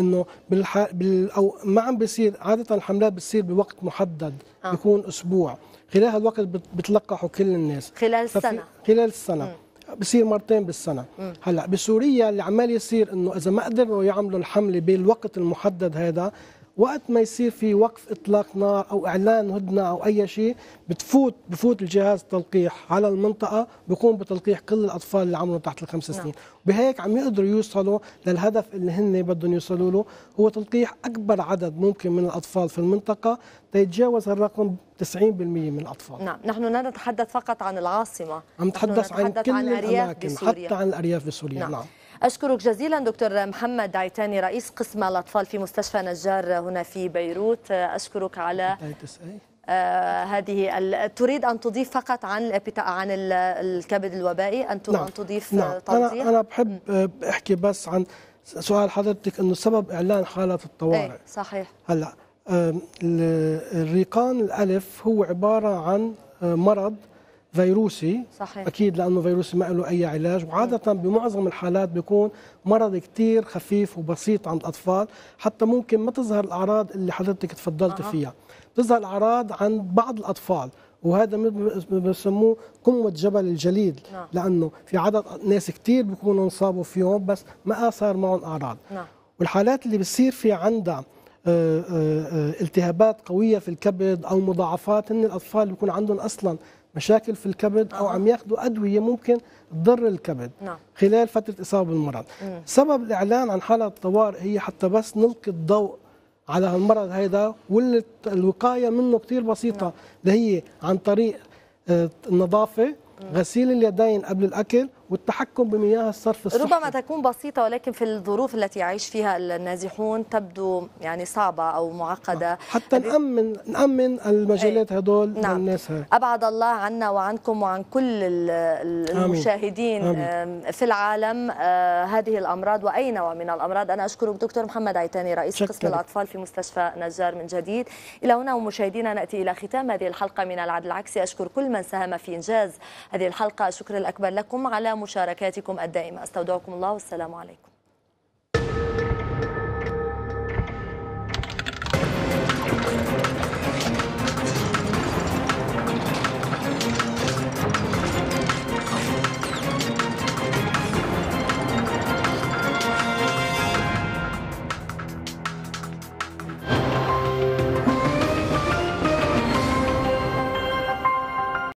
انه بالح... بال... او ما عم بيصير عاده الحملات بتصير بوقت محدد آه. بيكون اسبوع خلال هالوقت بتلقحوا كل الناس خلال ففي... السنه خلال السنه مم. بصير مرتين بالسنه هلا بسوريا اللي عمال يصير انه اذا ما قدروا يعملوا الحمله بالوقت المحدد هذا وقت ما يصير في وقف اطلاق نار او اعلان هدنه او اي شيء بتفوت بفوت الجهاز التلقيح على المنطقه بقوم بتلقيح كل الاطفال اللي عمرهم تحت الخمس نعم. سنين نعم. بهيك عم يقدروا يوصلوا للهدف اللي هن بدهم يوصلوا له هو تلقيح اكبر عدد ممكن من الاطفال في المنطقه تيتجاوز الرقم 90% من الاطفال نعم نحن لا نتحدث فقط عن العاصمه عم نتحدث عن كل عن الاماكن حتى عن الارياف بسوريا نعم, نعم. أشكرك جزيلا دكتور محمد عيتاني رئيس قسم الأطفال في مستشفى نجار هنا في بيروت أشكرك على آه هذه تريد أن تضيف فقط عن عن الكبد الوبائي أن نعم. أن تضيف نعم. أنا, أنا بحب أحكي بس عن سؤال حضرتك أنه سبب إعلان حالة الطوارئ إيه، صحيح هلا الريقان الألف هو عبارة عن آه، مرض فيروسي صحيح. اكيد لانه فيروسي ما له اي علاج وعاده بمعظم الحالات بيكون مرض كثير خفيف وبسيط عند الاطفال حتى ممكن ما تظهر الاعراض اللي حضرتك تفضلتي أه. فيها بتظهر الاعراض عند بعض الاطفال وهذا بسموه قمة جبل الجليد نعم. لأنه في عدد ناس كثير بيكونوا انصابوا فيهم بس ما صار معهم أعراض نعم. والحالات اللي بتصير في عندها آه، آه، آه، التهابات قوية في الكبد أو مضاعفات إن الأطفال بيكون عندهم أصلا مشاكل في الكبد أو عم ياخذوا أدوية ممكن تضر الكبد نعم. خلال فترة إصابة بالمرض سبب الإعلان عن حالة الطوارئ هي حتى بس نلقي الضوء على هالمرض هيدا والوقايه منه كثير بسيطة نعم. اللي هي عن طريق آه، النظافة غسيل اليدين قبل الأكل والتحكم بمياه الصرف الصحي ربما تكون بسيطة ولكن في الظروف التي يعيش فيها النازحون تبدو يعني صعبة أو معقدة حتى نأمن نأمن المجالات إيه، هدول نعم. للناس هاي. أبعد الله عنا وعنكم وعن كل المشاهدين آمين. آمين. في العالم آه، هذه الأمراض وأي نوع من الأمراض أنا أشكرك دكتور محمد عيتاني رئيس شكرا. قسم الأطفال في مستشفى نجار من جديد إلى هنا ومشاهدينا نأتي إلى ختام هذه الحلقة من العدل العكسي أشكر كل من ساهم في إنجاز هذه الحلقة شكر الأكبر لكم على ومشاركاتكم الدائمة أستودعكم الله والسلام عليكم